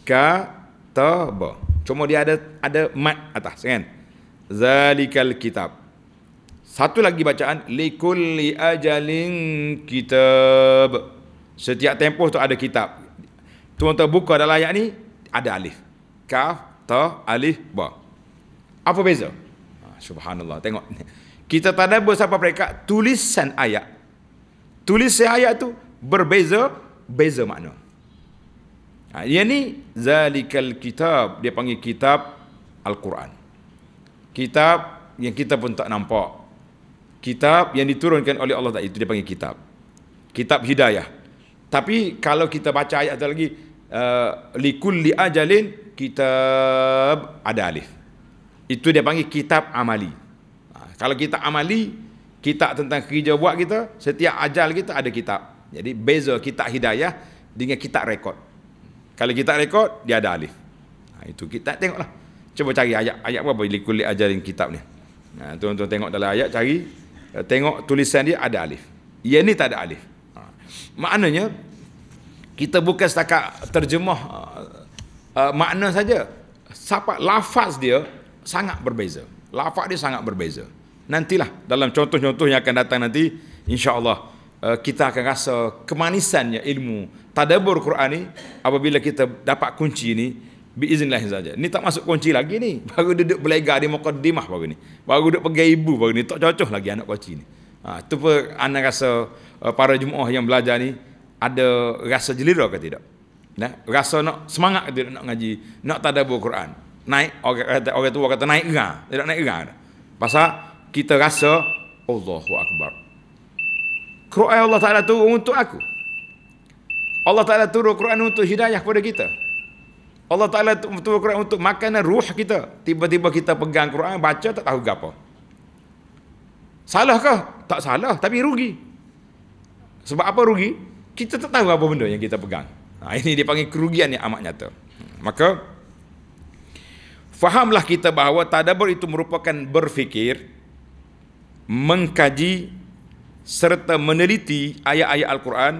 Ka ta ba. Cuma dia ada ada mat atas kan. Zalikal kitab. Satu lagi bacaan likulli ajalin kitab. Setiap tempoh tu ada kitab. Tuan-tuan buka dalam ayat ni ada alif ka ta alif ba. Apa beza? Ha, Subhanallah. Tengok. Kita tanda buat bersama mereka tulisan ayat. Tulisan ayat tu berbeza, beza makna. Ha, ini ni zalikal kitab. Dia panggil kitab Al-Quran. Kitab yang kita pun tak nampak. Kitab yang diturunkan oleh Allah Ta'ala. Itu dia panggil kitab. Kitab Hidayah. Tapi kalau kita baca ayat tu lagi, uh, likulli ajalin kitab ada alif. Itu dia panggil kitab amali. Ha, kalau kita amali, kita tentang kerja buat kita, setiap ajal kita ada kitab. Jadi beza kitab hidayah dengan kitab rekod. Kalau kitab rekod, dia ada alif. Ha, itu kita tengoklah. Cuba cari ayat. Ayat apa di kulit ajarin kitab ni. Ha, tuan-tuan tengok dalam ayat, cari. Eh, tengok tulisan dia ada alif. Ia ni tak ada alif. maknanya, kita bukan setakat terjemah uh, makna saja. Sapa lafaz dia sangat berbeza. Lafaz dia sangat berbeza. Nantilah dalam contoh-contoh yang akan datang nanti insya-Allah uh, kita akan rasa kemanisannya ilmu tadabbur Quran ni apabila kita dapat kunci ni biiznillah saja. Ni tak masuk kunci lagi ni. Baru duduk belega di mukaddimah baru ni. Baru duduk pergi ibu baru ni tak cocok lagi anak kunci ni. Ha tu pun anak rasa uh, para jemaah yang belajar ni ada rasa jelira ke tidak? Nah, rasa nak semangat dia nak ngaji, nak tadabbur Quran. Naik orang kata orang tua kata naik gerang, tidak naik gerang. Pasal kita rasa Allahu akbar. Quran Allah Taala tu untuk aku. Allah Taala turun Quran untuk hidayah kepada kita. Allah Taala turun Quran untuk makanan ruh kita. Tiba-tiba kita pegang Quran, baca tak tahu gapo. Salah ke? Tak salah, tapi rugi. Sebab apa rugi? Kita tak tahu apa benda yang kita pegang. Ha, ini dipanggil kerugian yang amat nyata. Hmm, maka, fahamlah kita bahawa tadabur itu merupakan berfikir, mengkaji serta meneliti ayat-ayat Al-Quran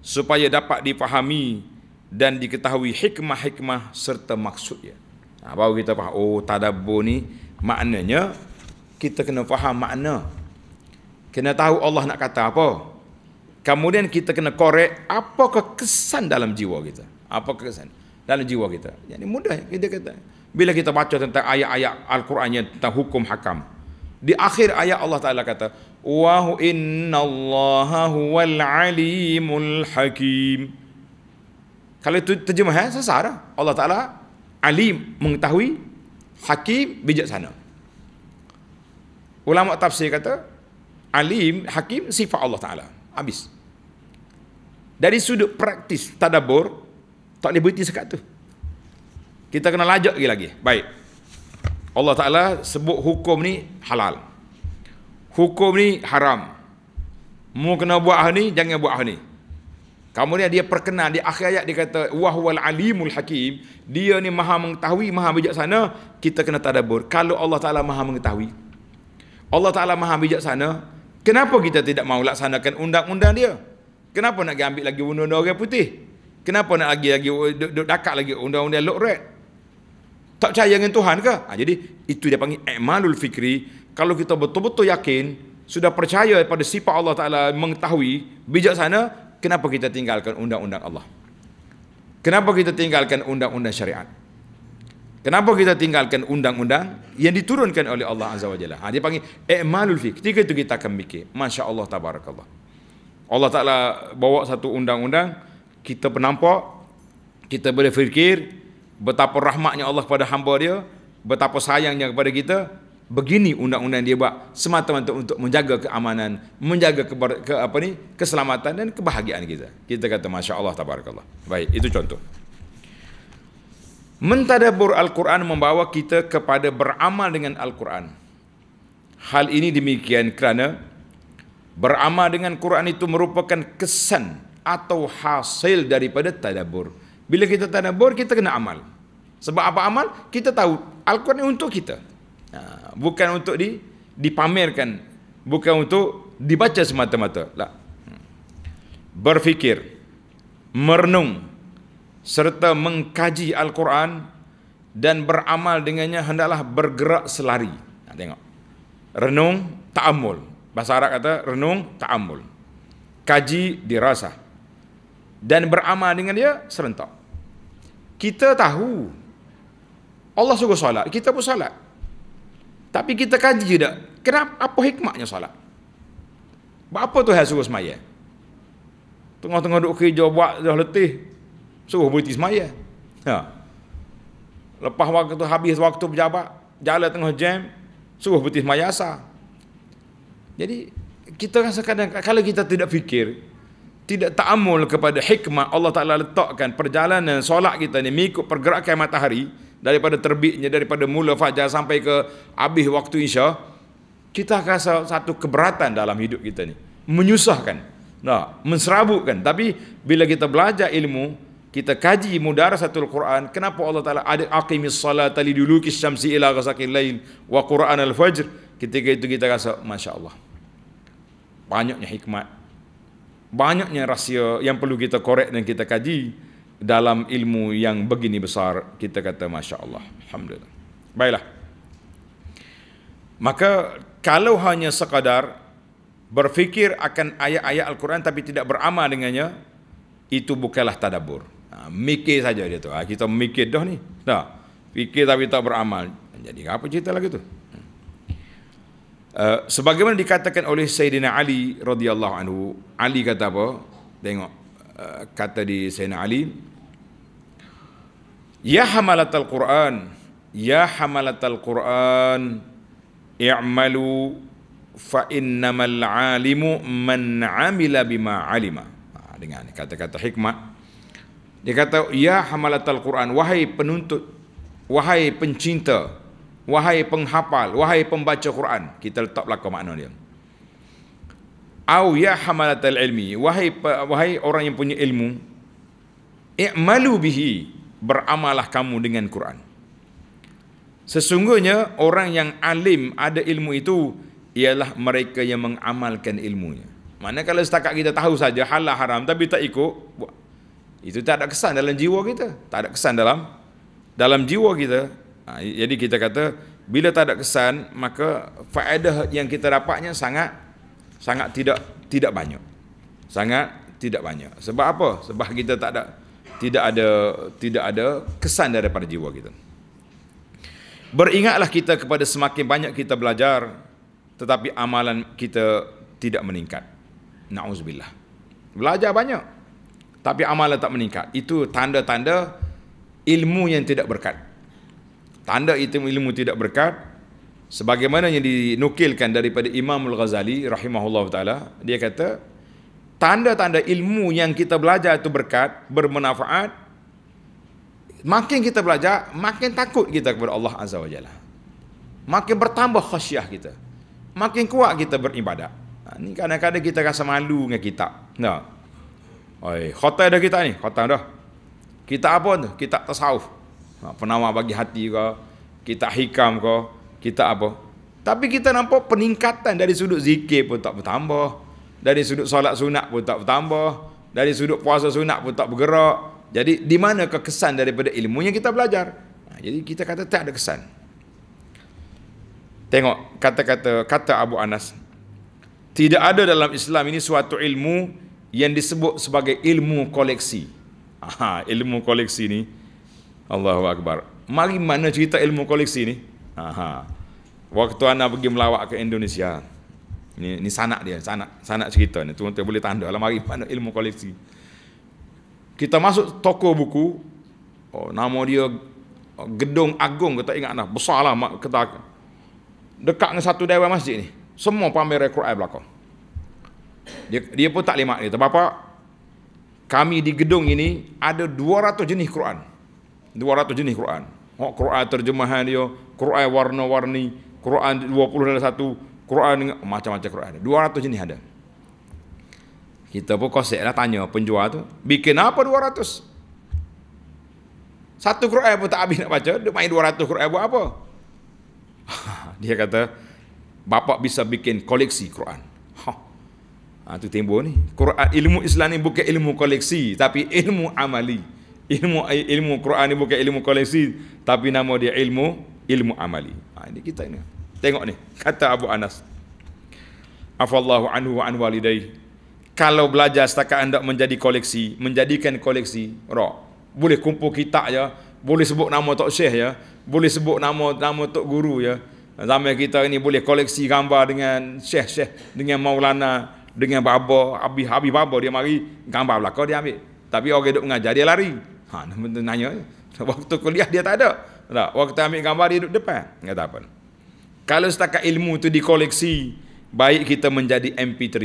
supaya dapat dipahami dan diketahui hikmah-hikmah serta maksudnya. Ha, baru kita faham, oh tadabur ni maknanya kita kena faham makna. Kena tahu Allah nak kata apa. Kemudian kita kena korek apa kesan dalam jiwa kita. Apa kesan dalam jiwa kita. Yang ini mudah kita kata. Bila kita baca tentang ayat-ayat Al-Quran yang tentang hukum hakam. Di akhir ayat Allah Ta'ala kata, Wahu inna allaha huwal alimul hakim. Kalau itu terjemahnya, eh, sesara. Allah Ta'ala alim, mengetahui, hakim, bijaksana. Ulama tafsir kata, alim, hakim, sifat Allah Ta'ala. Habis. Dari sudut praktis tadabur, tak boleh berhenti sekat tu. Kita kena lajak lagi lagi. Baik. Allah Ta'ala sebut hukum ni halal. Hukum ni haram. Mu kena buat ahli jangan buat ahli. ni. Kamu ni dia perkenal, di akhir ayat dia kata, Wahual alimul hakim, dia ni maha mengetahui, maha bijaksana, kita kena tadabur. Kalau Allah Ta'ala maha mengetahui, Allah Ta'ala maha bijaksana, kenapa kita tidak mahu laksanakan undang-undang Dia. Kenapa nak ambil lagi undang-undang orang putih? Kenapa nak lagi lagi duk, dakak lagi undang-undang look red? Tak percaya dengan Tuhan ke? Ha, jadi itu dia panggil ikmalul fikri. Kalau kita betul-betul yakin, sudah percaya pada sifat Allah Ta'ala mengetahui bijak sana, kenapa kita tinggalkan undang-undang Allah? Kenapa kita tinggalkan undang-undang syariat? Kenapa kita tinggalkan undang-undang yang diturunkan oleh Allah Azza wa Jalla? Ha, dia panggil ikmalul fikri. Ketika itu kita akan mikir, Masya Allah Tabarakallah. Allah Ta'ala bawa satu undang-undang kita penampak kita boleh fikir betapa rahmatnya Allah kepada hamba dia betapa sayangnya kepada kita begini undang-undang dia buat semata-mata untuk menjaga keamanan menjaga ke, ke, apa ni keselamatan dan kebahagiaan kita kita kata Masya Allah Tabarakallah baik itu contoh mentadabur Al-Quran membawa kita kepada beramal dengan Al-Quran hal ini demikian kerana Beramal dengan Quran itu merupakan kesan atau hasil daripada tadabur. Bila kita tadabur, kita kena amal. Sebab apa amal? Kita tahu Al-Quran ini untuk kita. Ha, bukan untuk di dipamerkan. Bukan untuk dibaca semata-mata. Lah. Berfikir, merenung, serta mengkaji Al-Quran dan beramal dengannya hendaklah bergerak selari. Nah, ha, tengok. Renung, ta'amul. Bahasa Arab kata renung ta'amul. Kaji dirasa Dan beramal dengan dia serentak. Kita tahu Allah suruh solat, kita pun solat. Tapi kita kaji je tak? Kenapa apa hikmahnya salat? Apa tu hal suruh semaya? Tengah-tengah duk kerja buat dah letih. Suruh berhenti semaya. Ha. Lepas waktu habis waktu pejabat, jalan tengah jam, suruh berhenti semaya asal. Jadi kita rasa kadang kalau kita tidak fikir, tidak ta'amul kepada hikmah Allah Ta'ala letakkan perjalanan solat kita ni mengikut pergerakan matahari daripada terbitnya, daripada mula fajar sampai ke habis waktu isya kita rasa satu keberatan dalam hidup kita ni menyusahkan, nah, menserabutkan tapi bila kita belajar ilmu kita kaji mudara satu Al-Quran kenapa Allah Ta'ala ada aqimis salat ali dulu kisyamsi ila ghasakin lain wa Quran al-fajr ketika itu kita rasa Masya Allah banyaknya hikmat banyaknya rahsia yang perlu kita korek dan kita kaji dalam ilmu yang begini besar kita kata masya-Allah alhamdulillah baiklah maka kalau hanya sekadar berfikir akan ayat-ayat al-Quran tapi tidak beramal dengannya itu bukanlah tadabur. ha, mikir saja dia tu ha, kita mikir dah ni dah fikir tapi tak beramal jadi apa cerita lagi tu Eh, sebagaimana dikatakan oleh Sayyidina Ali radhiyallahu anhu, Ali kata apa? Tengok uh, kata di Sayyidina Ali. Ya hamalatul Quran, ya hamalatul Quran, i'malu fa innamal alimu man 'amila bima 'alima. Nah, ha, dengan kata-kata hikmah dia kata ya hamalatul Quran wahai penuntut wahai pencinta Wahai penghafal, wahai pembaca Quran, kita letak belakang makna dia. Au ya hamalatul ilmi, wahai wahai orang yang punya ilmu, i'malu bihi, beramalah kamu dengan Quran. Sesungguhnya orang yang alim ada ilmu itu ialah mereka yang mengamalkan ilmunya. Mana kalau setakat kita tahu saja halal haram tapi tak ikut, itu tak ada kesan dalam jiwa kita. Tak ada kesan dalam dalam jiwa kita, Ha, jadi kita kata bila tak ada kesan maka faedah yang kita dapatnya sangat sangat tidak tidak banyak. Sangat tidak banyak. Sebab apa? Sebab kita tak ada tidak ada tidak ada kesan daripada jiwa kita. Beringatlah kita kepada semakin banyak kita belajar tetapi amalan kita tidak meningkat. Nauzubillah. Belajar banyak tapi amalan tak meningkat. Itu tanda-tanda ilmu yang tidak berkat tanda ilmu ilmu tidak berkat sebagaimana yang dinukilkan daripada Imam Al-Ghazali rahimahullahu taala dia kata tanda-tanda ilmu yang kita belajar itu berkat bermanfaat makin kita belajar makin takut kita kepada Allah azza wajalla makin bertambah khasyah kita makin kuat kita beribadah ha, ini kadang-kadang kita rasa malu dengan kita nah oi khotai dah kita ni khotai dah kita apa tu kita tasawuf Ha, penawar bagi hati ke, kita hikam ke, kita apa. Tapi kita nampak peningkatan dari sudut zikir pun tak bertambah. Dari sudut solat sunat pun tak bertambah. Dari sudut puasa sunat pun tak bergerak. Jadi di mana kekesan daripada ilmu yang kita belajar? Ha, jadi kita kata tak ada kesan. Tengok kata-kata kata Abu Anas. Tidak ada dalam Islam ini suatu ilmu yang disebut sebagai ilmu koleksi. Aha, ilmu koleksi ni. Allahu Akbar. Mari mana cerita ilmu koleksi ni? Aha. Waktu anda pergi melawak ke Indonesia. ini ni sanak dia, sanak, sanak cerita ni. Tuan-tuan boleh tanda lah mari mana ilmu koleksi. Kita masuk toko buku. Oh, nama dia Gedung Agung. Kita ingat anda. Lah. Besar lah. Kita, dekat dengan satu dewa masjid ni. Semua pameran Quran belakang. Dia, dia pun tak lima ni. kita. Bapak, kami di gedung ini ada 200 jenis Quran. 200 jenis Quran. Oh, Quran terjemahan dia, Quran warna-warni, Quran 20 dan 1, Quran macam-macam Quran. 200 jenis ada. Kita pun kosek lah tanya penjual tu, bikin apa 200? Satu Quran pun tak habis nak baca, dia main 200 Quran buat apa? dia kata, bapak bisa bikin koleksi Quran. Ha, itu ha, timbul ni. Quran, ilmu Islam ni bukan ilmu koleksi, tapi ilmu amali ilmu ilmu Quran ni bukan ilmu koleksi tapi nama dia ilmu ilmu amali. Ha, ini kita ni. Tengok ni kata Abu Anas. Afallahu anhu wa an walidayh. Kalau belajar setakat anda menjadi koleksi, menjadikan koleksi, roh. Boleh kumpul kitab ya, boleh sebut nama tok syekh ya, boleh sebut nama nama tok guru ya. Zaman kita ini boleh koleksi gambar dengan syekh-syekh, dengan maulana, dengan baba, habis-habis baba dia mari gambar belakang dia ambil. Tapi orang duk mengajar dia lari. Ha, nama tu nanya. Waktu kuliah dia tak ada. Tak, waktu ambil gambar dia duduk depan. tahu apa? Kalau setakat ilmu tu dikoleksi, baik kita menjadi MP3.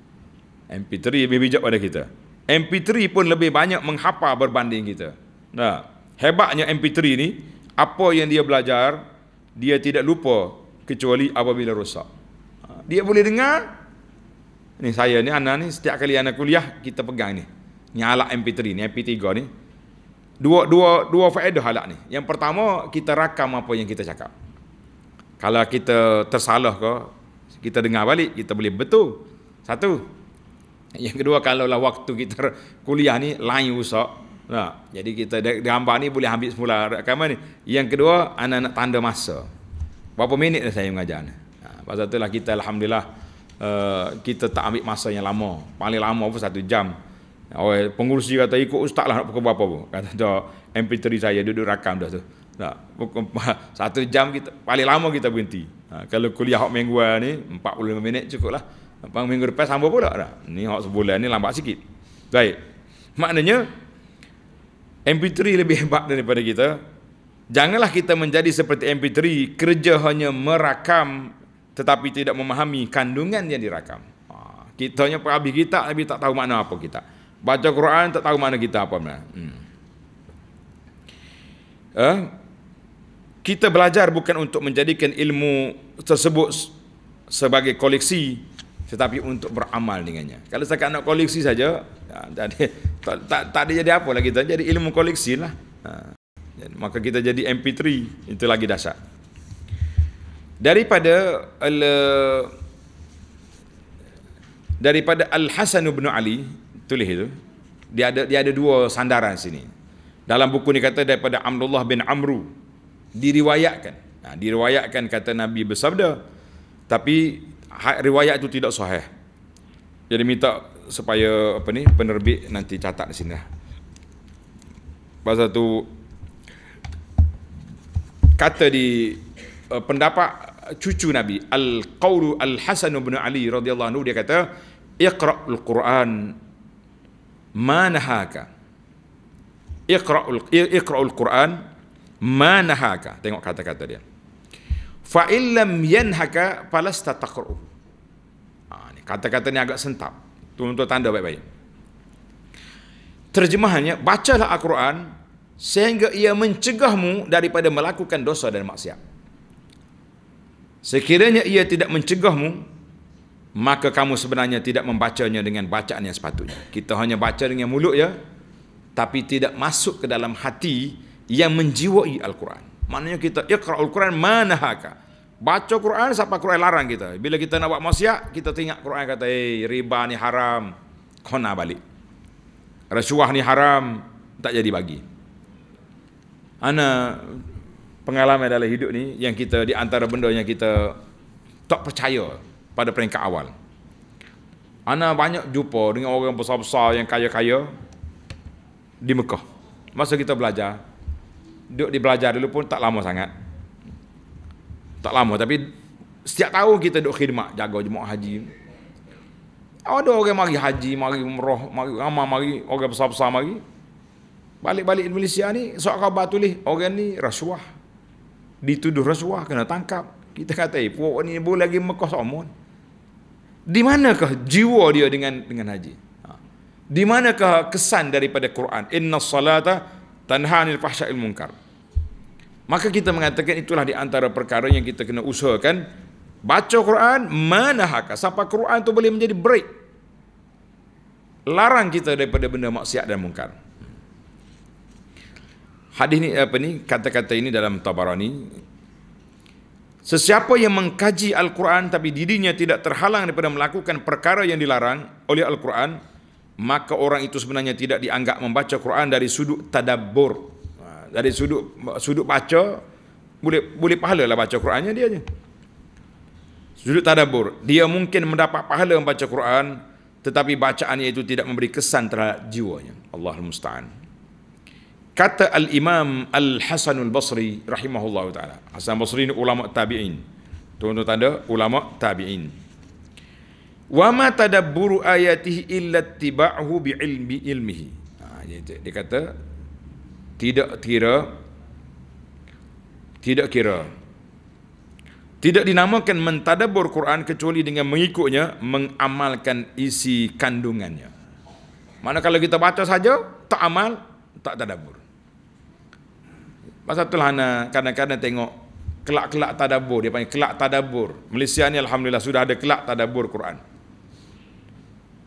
MP3 lebih bijak pada kita. MP3 pun lebih banyak menghapa berbanding kita. Nah, hebatnya MP3 ni, apa yang dia belajar, dia tidak lupa kecuali apabila rosak. Ha, dia boleh dengar. Ni saya ni anak ni setiap kali anak kuliah kita pegang ni ni alat MP3 ni MP3 ni dua dua dua faedah alat ni yang pertama kita rakam apa yang kita cakap kalau kita tersalah ke kita dengar balik kita boleh betul satu yang kedua kalau lah waktu kita kuliah ni lain rusak nah, ha, jadi kita gambar ni boleh ambil semula rakaman ni yang kedua anak nak tanda masa berapa minit dah saya mengajar ni nah, ha, pasal itulah kita Alhamdulillah uh, kita tak ambil masa yang lama paling lama pun satu jam Oh, juga tak ikut ustaz lah nak pukul berapa pun. Kata tak, MP3 saya duduk rakam dah tu. Tak, satu jam kita, paling lama kita berhenti. Ha, kalau kuliah hak minggu ni, 45 minit cukup lah. Pang minggu depan sambung pula dah. Ni hak sebulan ni lambat sikit. Baik. Maknanya, MP3 lebih hebat daripada kita. Janganlah kita menjadi seperti MP3, kerja hanya merakam tetapi tidak memahami kandungan yang dirakam. Ha, kita hanya perhabis kita, tapi tak tahu makna apa Kita. Baca Quran tak tahu mana kita apa. Hmm. Eh? Kita belajar bukan untuk menjadikan ilmu tersebut sebagai koleksi tetapi untuk beramal dengannya. Kalau saya nak koleksi saja, ya, jadi tak, tak, tak ada jadi apa lagi. Jadi ilmu koleksi lah. Ha. Maka kita jadi MP3, itu lagi dasar. Daripada al, daripada Al-Hasan bin Ali, tulis itu dia ada dia ada dua sandaran sini dalam buku ni kata daripada Abdullah bin Amru diriwayatkan nah, ha, diriwayatkan kata Nabi bersabda tapi ha, riwayat itu tidak sahih jadi minta supaya apa ni penerbit nanti catat di sini lah. pasal tu kata di uh, pendapat cucu Nabi Al-Qawlu Al-Hasan bin Ali radhiyallahu anhu dia kata Iqra' Al-Quran Ma نهاك اقرأ اقرأ Quran ma نهاك tengok kata-kata dia fa illam yanhaka falasta taqra ha ni kata-kata ni agak sentap tuan-tuan tanda baik-baik terjemahannya bacalah al-Quran sehingga ia mencegahmu daripada melakukan dosa dan maksiat sekiranya ia tidak mencegahmu maka kamu sebenarnya tidak membacanya dengan bacaan yang sepatutnya. Kita hanya baca dengan mulut ya, tapi tidak masuk ke dalam hati yang menjiwai Al-Quran. Maknanya kita ikra Al-Quran manahaka. Baca al Quran siapa al Quran larang kita. Bila kita nak buat maksiat, kita al Quran kata, "Eh, riba ni haram. Kona balik. Rasuah ni haram, tak jadi bagi." Ana pengalaman dalam hidup ni yang kita di antara benda yang kita tak percaya pada peringkat awal. Ana banyak jumpa dengan orang besar-besar yang kaya-kaya di Mekah. Masa kita belajar, duduk di belajar dulu pun tak lama sangat. Tak lama tapi setiap tahun kita duduk khidmat jaga jemaah haji. Ada orang mari haji, mari umrah, mari ramah, mari orang besar-besar mari. Balik-balik di Malaysia ni, soal khabar tulis, orang ni rasuah. Dituduh rasuah, kena tangkap. Kita kata, eh, puak ni boleh lagi Mekah seumur. So di manakah jiwa dia dengan dengan haji ha. di manakah kesan daripada Quran inna salata tanhanil fahsya'il munkar maka kita mengatakan itulah di antara perkara yang kita kena usahakan baca Quran manahaka sampai Quran tu boleh menjadi break larang kita daripada benda maksiat dan munkar hadis ni apa ni kata-kata ini dalam tabarani Sesiapa yang mengkaji Al-Quran tapi dirinya tidak terhalang daripada melakukan perkara yang dilarang oleh Al-Quran, maka orang itu sebenarnya tidak dianggap membaca Quran dari sudut tadabbur. Ha, dari sudut sudut baca, boleh boleh pahalalah baca al Qurannya dia je. Sudut tadabbur, dia mungkin mendapat pahala membaca Quran, tetapi bacaannya itu tidak memberi kesan terhadap jiwanya. Allahumma musta'an. Kata Al-Imam Al-Hasan Al-Basri rahimahullahu taala. Hasan Basri ni ulama tabi'in. Tuan-tuan tanda ulama tabi'in. Wa ma tadabburu ayatihi illa tiba'ahu bi ilmi ilmihi. Ha, dia kata tidak kira tidak kira tidak dinamakan mentadabur Quran kecuali dengan mengikutnya mengamalkan isi kandungannya. Mana kalau kita baca saja tak amal tak tadabur. Masa tu lah kadang-kadang tengok kelak-kelak tadabur, dia panggil kelak tadabur. Malaysia ni Alhamdulillah sudah ada kelak tadabur Quran.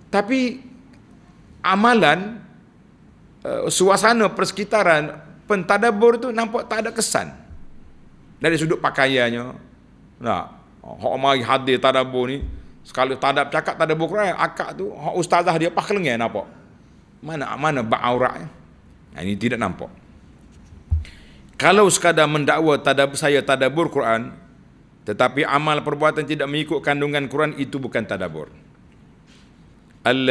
Tapi amalan, eh, suasana persekitaran pentadabur tu nampak tak ada kesan. Dari sudut pakaiannya. Nah, hak mari hadir tadabur ni, sekali tadab cakap tadabur Quran, akak tu, hak ustazah dia pakelengen nampak. Mana mana bak auratnya. Nah, ini tidak nampak. Kalau sekadar mendakwa tadab, saya tadabur Quran, tetapi amal perbuatan tidak mengikut kandungan Quran, itu bukan tadabur. Al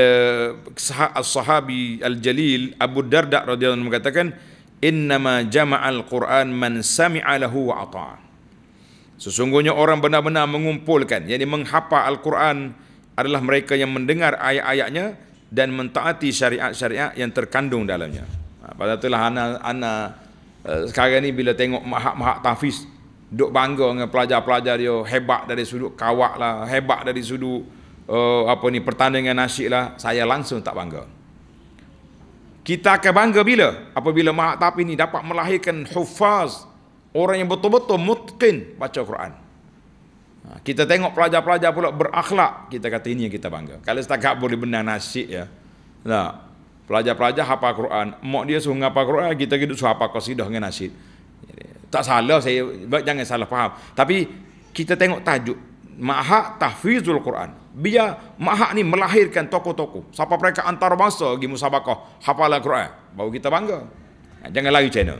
sahabi Al Jalil Abu Darda radhiyallahu anhu mengatakan inna ma al Quran man sami'a lahu wa ata'a Sesungguhnya orang benar-benar mengumpulkan yakni menghapa Al Quran adalah mereka yang mendengar ayat-ayatnya dan mentaati syariat-syariat yang terkandung dalamnya. Ha, pada itulah anak-anak. Eh, sekarang ni bila tengok mahak-mahak tahfiz duk bangga dengan pelajar-pelajar dia hebat dari sudut kawak lah hebat dari sudut uh, apa ni pertandingan nasyid lah saya langsung tak bangga kita akan bangga bila apabila mahak tahfiz ni dapat melahirkan hufaz orang yang betul-betul mutqin baca Quran ha, kita tengok pelajar-pelajar pula berakhlak kita kata ini yang kita bangga kalau setakat boleh benar nasyid ya tak nah pelajar-pelajar hafal Quran, mak dia suruh ngapa Quran, kita hidup suruh hafal qasidah dengan nasyid. Tak salah saya jangan salah faham. Tapi kita tengok tajuk Maha Tahfizul Quran. Biar Maha ni melahirkan tokoh-tokoh. Siapa mereka antarabangsa pergi musabakah hafalan Quran. Baru kita bangga. Eh, jangan lari channel.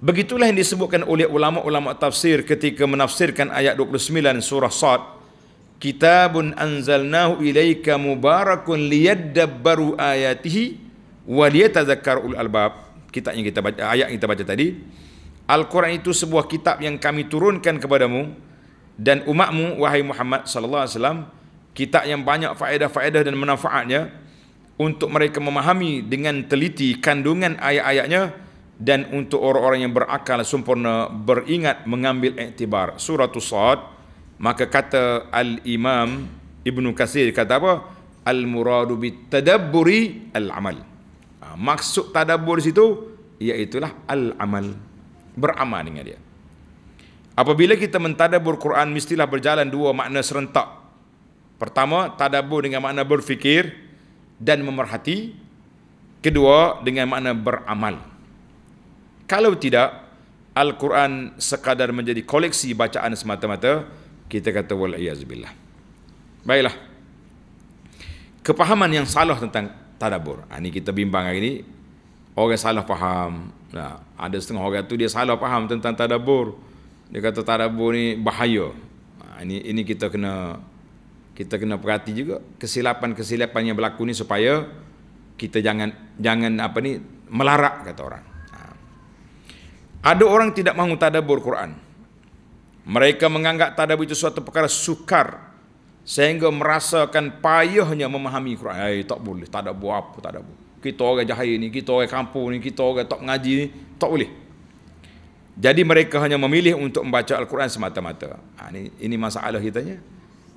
Begitulah yang disebutkan oleh ulama-ulama tafsir ketika menafsirkan ayat 29 surah Sad kitabun anzalnahu ilaika mubarakun liyadabbaru ayatihi wa liyatazakkar ul albab kitab yang kita baca ayat yang kita baca tadi Al-Quran itu sebuah kitab yang kami turunkan kepadamu dan umatmu wahai Muhammad sallallahu alaihi wasallam kitab yang banyak faedah-faedah dan manfaatnya untuk mereka memahami dengan teliti kandungan ayat-ayatnya dan untuk orang-orang yang berakal sempurna beringat mengambil iktibar surah as-sad Maka kata Al-Imam Ibn Kasir kata apa? Al-muradu bitadabburi al-amal. Ha, maksud tadabbur di situ ialah al-amal. Beramal dengan dia. Apabila kita mentadabur Quran mestilah berjalan dua makna serentak. Pertama, tadabur dengan makna berfikir dan memerhati. Kedua, dengan makna beramal. Kalau tidak, Al-Quran sekadar menjadi koleksi bacaan semata-mata, kita kata wala baiklah kepahaman yang salah tentang tadabur ha, ini kita bimbang hari ini orang salah faham ha, ada setengah orang tu dia salah faham tentang tadabur dia kata tadabur ni bahaya ha, ini ini kita kena kita kena perhati juga kesilapan-kesilapan yang berlaku ni supaya kita jangan jangan apa ni melarak kata orang ha. ada orang tidak mahu tadabur Quran mereka menganggap tadab itu suatu perkara sukar sehingga merasakan payahnya memahami Quran. Ay, eh, tak boleh, tak ada buat apa, tak ada buat. Kita orang jahil ni, kita orang kampung ni, kita orang tak mengaji ni, tak boleh. Jadi mereka hanya memilih untuk membaca Al-Quran semata-mata. Ha, ini, ini masalah kita ni.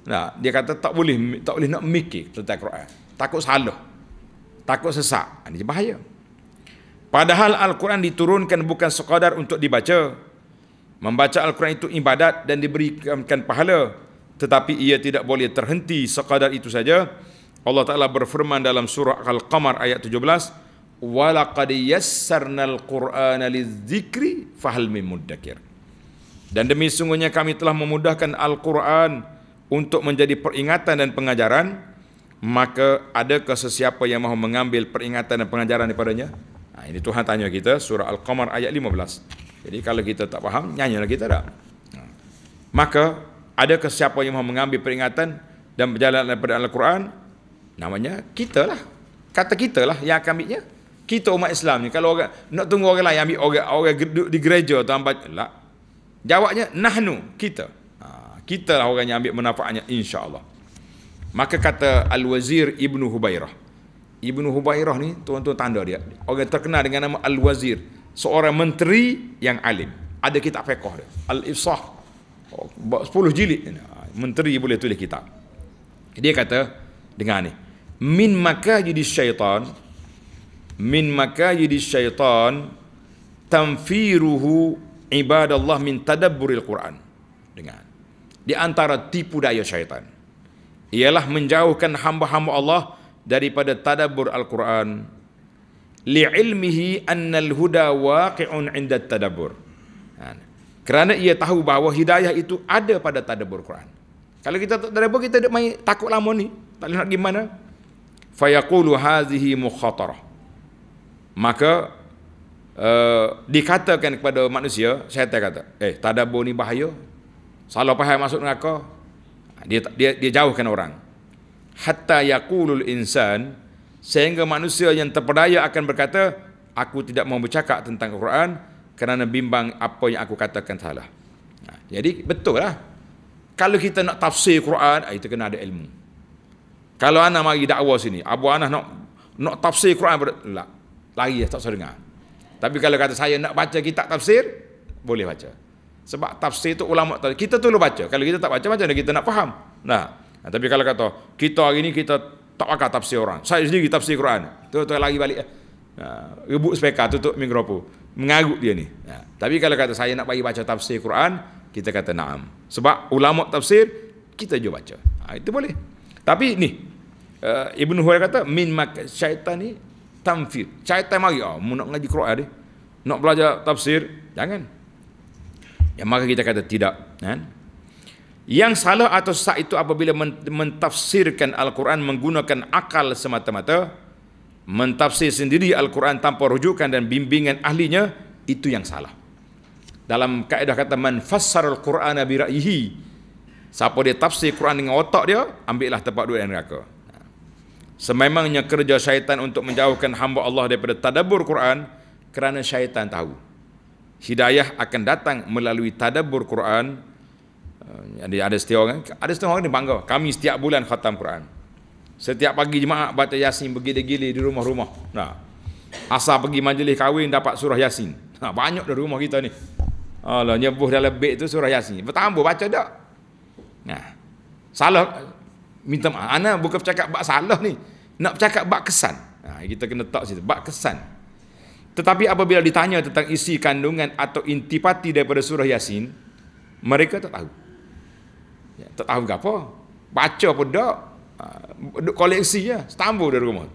Nah, dia kata tak boleh tak boleh nak mikir tentang Quran. Takut salah. Takut sesak. ini ha, bahaya. Padahal Al-Quran diturunkan bukan sekadar untuk dibaca, Membaca Al-Quran itu ibadat dan diberikan pahala tetapi ia tidak boleh terhenti sekadar itu saja. Allah Taala berfirman dalam surah Al-Qamar ayat 17, "Walaqad yassarnal Qur'ana lidzikri fahal min muddakir." Dan demi sungguhnya kami telah memudahkan Al-Quran untuk menjadi peringatan dan pengajaran, maka ada ke sesiapa yang mahu mengambil peringatan dan pengajaran daripadanya? Nah, ini Tuhan tanya kita surah Al-Qamar ayat 15. Jadi kalau kita tak faham, nyanyilah kita tak. Ha. Maka ada kesiapa yang mahu mengambil peringatan dan berjalan daripada Al-Quran, namanya kita lah. Kata kita lah yang akan ambilnya. Kita umat Islam ni. Kalau orang, nak tunggu orang lain ambil orang, orang di gereja atau ambil, lah. Jawabnya, nahnu, kita. Ha, kita lah orang yang ambil manfaatnya, insya Allah. Maka kata Al-Wazir Ibnu Hubairah. Ibnu Hubairah ni, tuan-tuan tanda dia. Orang terkenal dengan nama Al-Wazir seorang menteri yang alim. Ada kitab fiqh Al-Ifsah. Oh, 10 jilid. Menteri boleh tulis kitab. Dia kata, dengar ni. Min maka jadi syaitan. Min maka jadi syaitan. Tanfiruhu ibadallah min tadabburil Quran. Dengar. Di antara tipu daya syaitan. Ialah menjauhkan hamba-hamba Allah daripada tadabbur Al-Quran Li ilmihi li'ilmihi annal huda waqi'un inda tadabbur. Kan? Kerana ia tahu bahawa hidayah itu ada pada tadabbur Quran. Kalau kita tak tadabbur kita tak main takut lama ni. Tak nak gimana? Fa yaqulu hadhihi mukhatarah. Maka uh, dikatakan kepada manusia, saya tak kata, "Eh, tadabbur ni bahaya. Salah faham masuk neraka." Dia dia dia jauhkan orang. Hatta yaqulul insan, sehingga manusia yang terpedaya akan berkata aku tidak mau bercakap tentang Al-Quran kerana bimbang apa yang aku katakan salah nah, ha, jadi betul lah kalau kita nak tafsir al Quran kita ah, kena ada ilmu kalau anak mari dakwah sini abu anak nak nak tafsir al Quran ber- lah lari tak usah dengar tapi kalau kata saya nak baca kitab tafsir boleh baca sebab tafsir itu ulama kita tu baca kalau kita tak baca macam mana kita nak faham nah, ha, tapi kalau kata kita hari ni kita tak pakai tafsir orang. Saya sendiri tafsir Quran. Tu tu lagi balik. Ha, ya, rebut speka ah, tutup mikrofo. Mengaguk dia ni. Ha. Tapi kalau kata saya nak bagi baca tafsir Quran, kita kata na'am. Sebab ulama tafsir kita juga baca. Ha, itu boleh. Tapi ni uh, eh, Ibnu Huwai kata min mak syaitan ni tamfir. Syaitan mari ah oh, nak ngaji Quran ni. Nak belajar tafsir, jangan. Ya maka kita kata tidak, kan? Ha? Yang salah atau sah itu apabila mentafsirkan Al-Quran menggunakan akal semata-mata, mentafsir sendiri Al-Quran tanpa rujukan dan bimbingan ahlinya, itu yang salah. Dalam kaedah kata, Man fassar Al-Quran Nabi ra'ihi, siapa dia tafsir Quran dengan otak dia, ambillah tempat duit dan neraka. Sememangnya kerja syaitan untuk menjauhkan hamba Allah daripada tadabur Quran, kerana syaitan tahu. Hidayah akan datang melalui tadabur Quran, jadi ada setiap orang, ada setiap orang ni bangga. Kami setiap bulan khatam Quran. Setiap pagi jemaah baca Yasin bergila gili di rumah-rumah. Nah. Asal pergi majlis kahwin dapat surah Yasin. Nah, banyak dah rumah kita ni. Alah nyebuh dalam beg tu surah Yasin. Bertambah baca dak? Nah. Salah minta maaf. Ana bukan bercakap bab salah ni. Nak bercakap bab kesan. Nah, kita kena tak situ bab kesan. Tetapi apabila ditanya tentang isi kandungan atau intipati daripada surah Yasin, mereka tak tahu. Ya, tak tahu apa. Baca pun tak. Ah, Duk koleksi je. Setambuh dari rumah.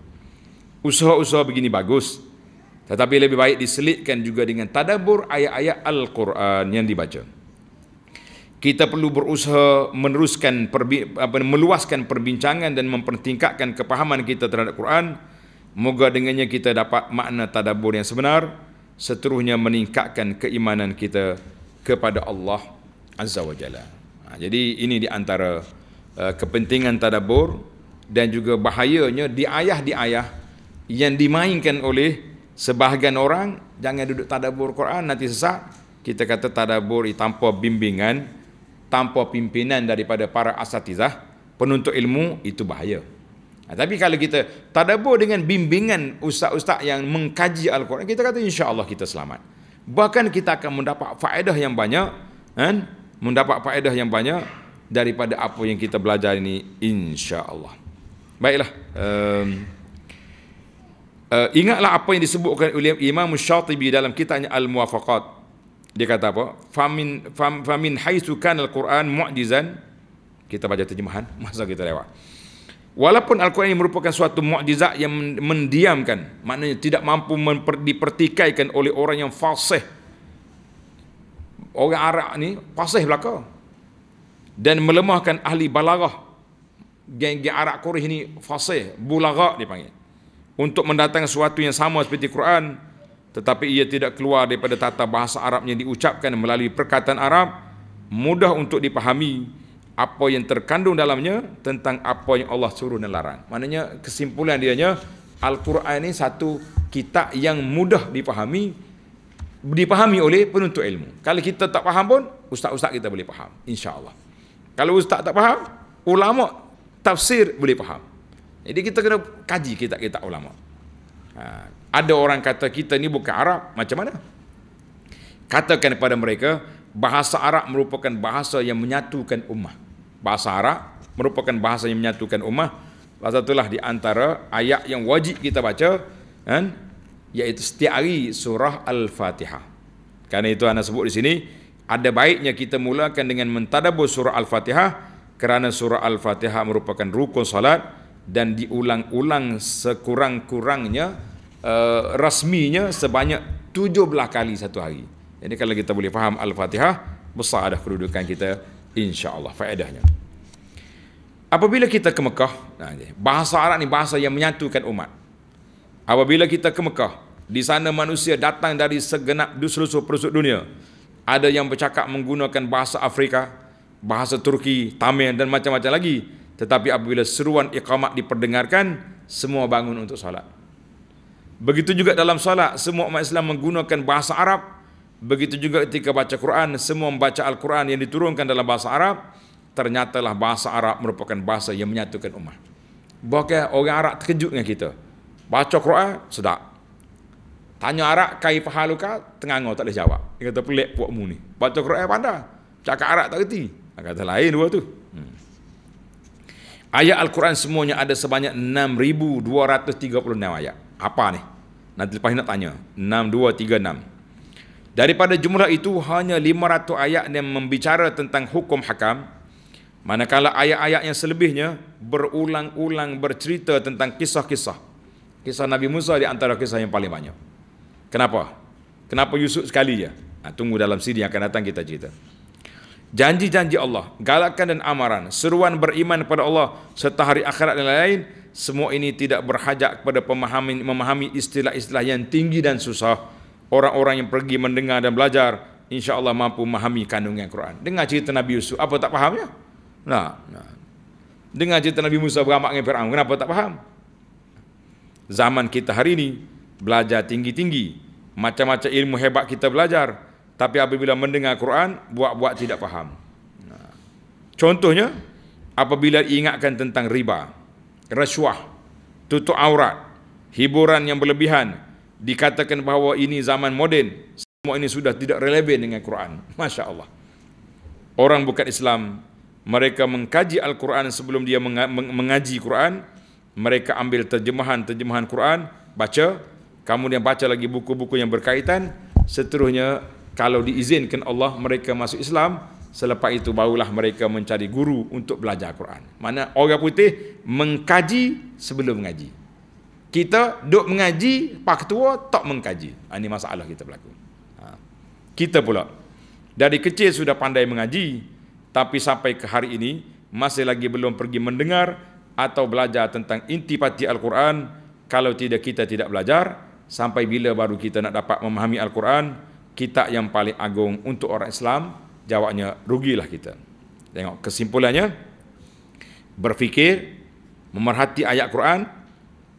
Usaha-usaha begini bagus. Tetapi lebih baik diselitkan juga dengan tadabur ayat-ayat Al-Quran yang dibaca. Kita perlu berusaha meneruskan, perbi- apa, meluaskan perbincangan dan mempertingkatkan kepahaman kita terhadap Quran. Moga dengannya kita dapat makna tadabur yang sebenar. Seterusnya meningkatkan keimanan kita kepada Allah Azza wa Jalla. Ha, jadi ini di antara uh, kepentingan tadabur dan juga bahayanya di ayah di ayah yang dimainkan oleh sebahagian orang jangan duduk tadabur Quran nanti sesak kita kata tadabur tanpa bimbingan tanpa pimpinan daripada para asatizah penuntut ilmu itu bahaya nah, ha, tapi kalau kita tadabur dengan bimbingan ustaz-ustaz yang mengkaji Al-Quran kita kata insya-Allah kita selamat bahkan kita akan mendapat faedah yang banyak kan? mendapat faedah yang banyak daripada apa yang kita belajar ini insya-Allah. Baiklah. Um, uh, ingatlah apa yang disebutkan oleh Imam Syatibi dalam kitabnya Al-Muwafaqat. Dia kata apa? Famin fam, famin haitsu kana al-Quran mu'jizan. Kita baca terjemahan masa kita lewat. Walaupun Al-Quran ini merupakan suatu mukjizat yang mendiamkan, maknanya tidak mampu mempertikaikan oleh orang yang fasih orang Arab ni pasih belaka dan melemahkan ahli balarah geng-geng Arab Quraisy ni fasih bulagha dipanggil untuk mendatangkan sesuatu yang sama seperti Quran tetapi ia tidak keluar daripada tata bahasa Arab yang diucapkan melalui perkataan Arab mudah untuk dipahami apa yang terkandung dalamnya tentang apa yang Allah suruh dan larang maknanya kesimpulan dianya Al-Quran ini satu kitab yang mudah dipahami dipahami oleh penuntut ilmu. Kalau kita tak faham pun, ustaz-ustaz kita boleh faham, insya-Allah. Kalau ustaz tak faham, ulama tafsir boleh faham. Jadi kita kena kaji kita kita ulama. Ha, ada orang kata kita ni bukan Arab, macam mana? Katakan kepada mereka, bahasa Arab merupakan bahasa yang menyatukan ummah. Bahasa Arab merupakan bahasa yang menyatukan ummah. Lepas itulah di antara ayat yang wajib kita baca, kan? iaitu setiap hari surah Al-Fatihah. Karena itu anda sebut di sini, ada baiknya kita mulakan dengan mentadabur surah Al-Fatihah kerana surah Al-Fatihah merupakan rukun salat dan diulang-ulang sekurang-kurangnya uh, rasminya sebanyak 17 kali satu hari. Jadi kalau kita boleh faham Al-Fatihah, besar dah kedudukan kita insya-Allah faedahnya. Apabila kita ke Mekah, bahasa Arab ni bahasa yang menyatukan umat. Apabila kita ke Mekah, di sana manusia datang dari segenap seluruh perusuk dunia. Ada yang bercakap menggunakan bahasa Afrika, bahasa Turki, Tamil dan macam-macam lagi. Tetapi apabila seruan iqamat diperdengarkan, semua bangun untuk solat. Begitu juga dalam solat, semua umat Islam menggunakan bahasa Arab. Begitu juga ketika baca Quran, semua membaca Al-Quran yang diturunkan dalam bahasa Arab. Ternyatalah bahasa Arab merupakan bahasa yang menyatukan umat. Bahkan orang Arab terkejut dengan kita. Baca Quran, sedap. Tanya Arab, kai pahaluka, tengah tak boleh jawab. Dia kata pelik puakmu ni. Baca Quran pandai. Cakap Arab tak kerti. Dia kata lain dua tu. Hmm. Ayat Al-Quran semuanya ada sebanyak 6,236 ayat. Apa ni? Nanti lepas nak tanya. 6,236. Daripada jumlah itu, hanya 500 ayat yang membicara tentang hukum hakam. Manakala ayat-ayat yang selebihnya berulang-ulang bercerita tentang kisah-kisah Kisah Nabi Musa di antara kisah yang paling banyak. Kenapa? Kenapa Yusuf sekali ya? Ha, tunggu dalam siri akan datang kita cerita. Janji-janji Allah, galakan dan amaran, seruan beriman kepada Allah serta hari akhirat dan lain-lain, semua ini tidak berhajat kepada pemahami, memahami istilah-istilah yang tinggi dan susah. Orang-orang yang pergi mendengar dan belajar, insya Allah mampu memahami kandungan Quran. Dengar cerita Nabi Yusuf, apa tak fahamnya? Nah, nah. Dengar cerita Nabi Musa beramak dengan Fir'aun, kenapa tak faham? zaman kita hari ini belajar tinggi-tinggi macam-macam ilmu hebat kita belajar tapi apabila mendengar Quran buat-buat tidak faham contohnya apabila ingatkan tentang riba rasuah tutup aurat hiburan yang berlebihan dikatakan bahawa ini zaman moden semua ini sudah tidak relevan dengan Quran Masya Allah orang bukan Islam mereka mengkaji Al-Quran sebelum dia mengaji Quran mereka ambil terjemahan-terjemahan Quran, baca, kemudian baca lagi buku-buku yang berkaitan, seterusnya kalau diizinkan Allah mereka masuk Islam, selepas itu barulah mereka mencari guru untuk belajar Quran. Mana orang putih mengkaji sebelum mengaji. Kita duk mengaji, pak ketua tak mengkaji. Ah, ini masalah kita berlaku. Ha. Kita pula, dari kecil sudah pandai mengaji, tapi sampai ke hari ini, masih lagi belum pergi mendengar, atau belajar tentang intipati Al-Quran kalau tidak kita tidak belajar sampai bila baru kita nak dapat memahami Al-Quran kita yang paling agung untuk orang Islam jawabnya rugilah kita tengok kesimpulannya berfikir memerhati ayat Quran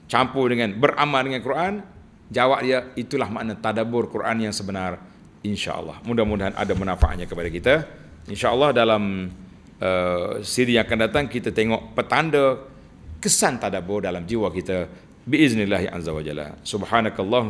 campur dengan beramal dengan Quran jawab dia itulah makna tadabur Quran yang sebenar insyaallah mudah-mudahan ada manfaatnya kepada kita insyaallah dalam uh, siri yang akan datang kita tengok petanda kesan tadabbur dalam jiwa kita biiznillah azza wa jalla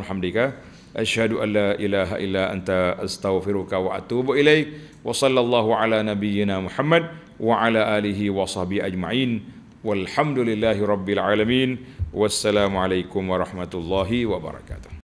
hamdika asyhadu alla ilaha illa anta astaghfiruka wa atubu ilaik wa sallallahu ala nabiyyina muhammad wa ala alihi wa sahbi ajma'in walhamdulillahi rabbil alamin wassalamu alaikum warahmatullahi wabarakatuh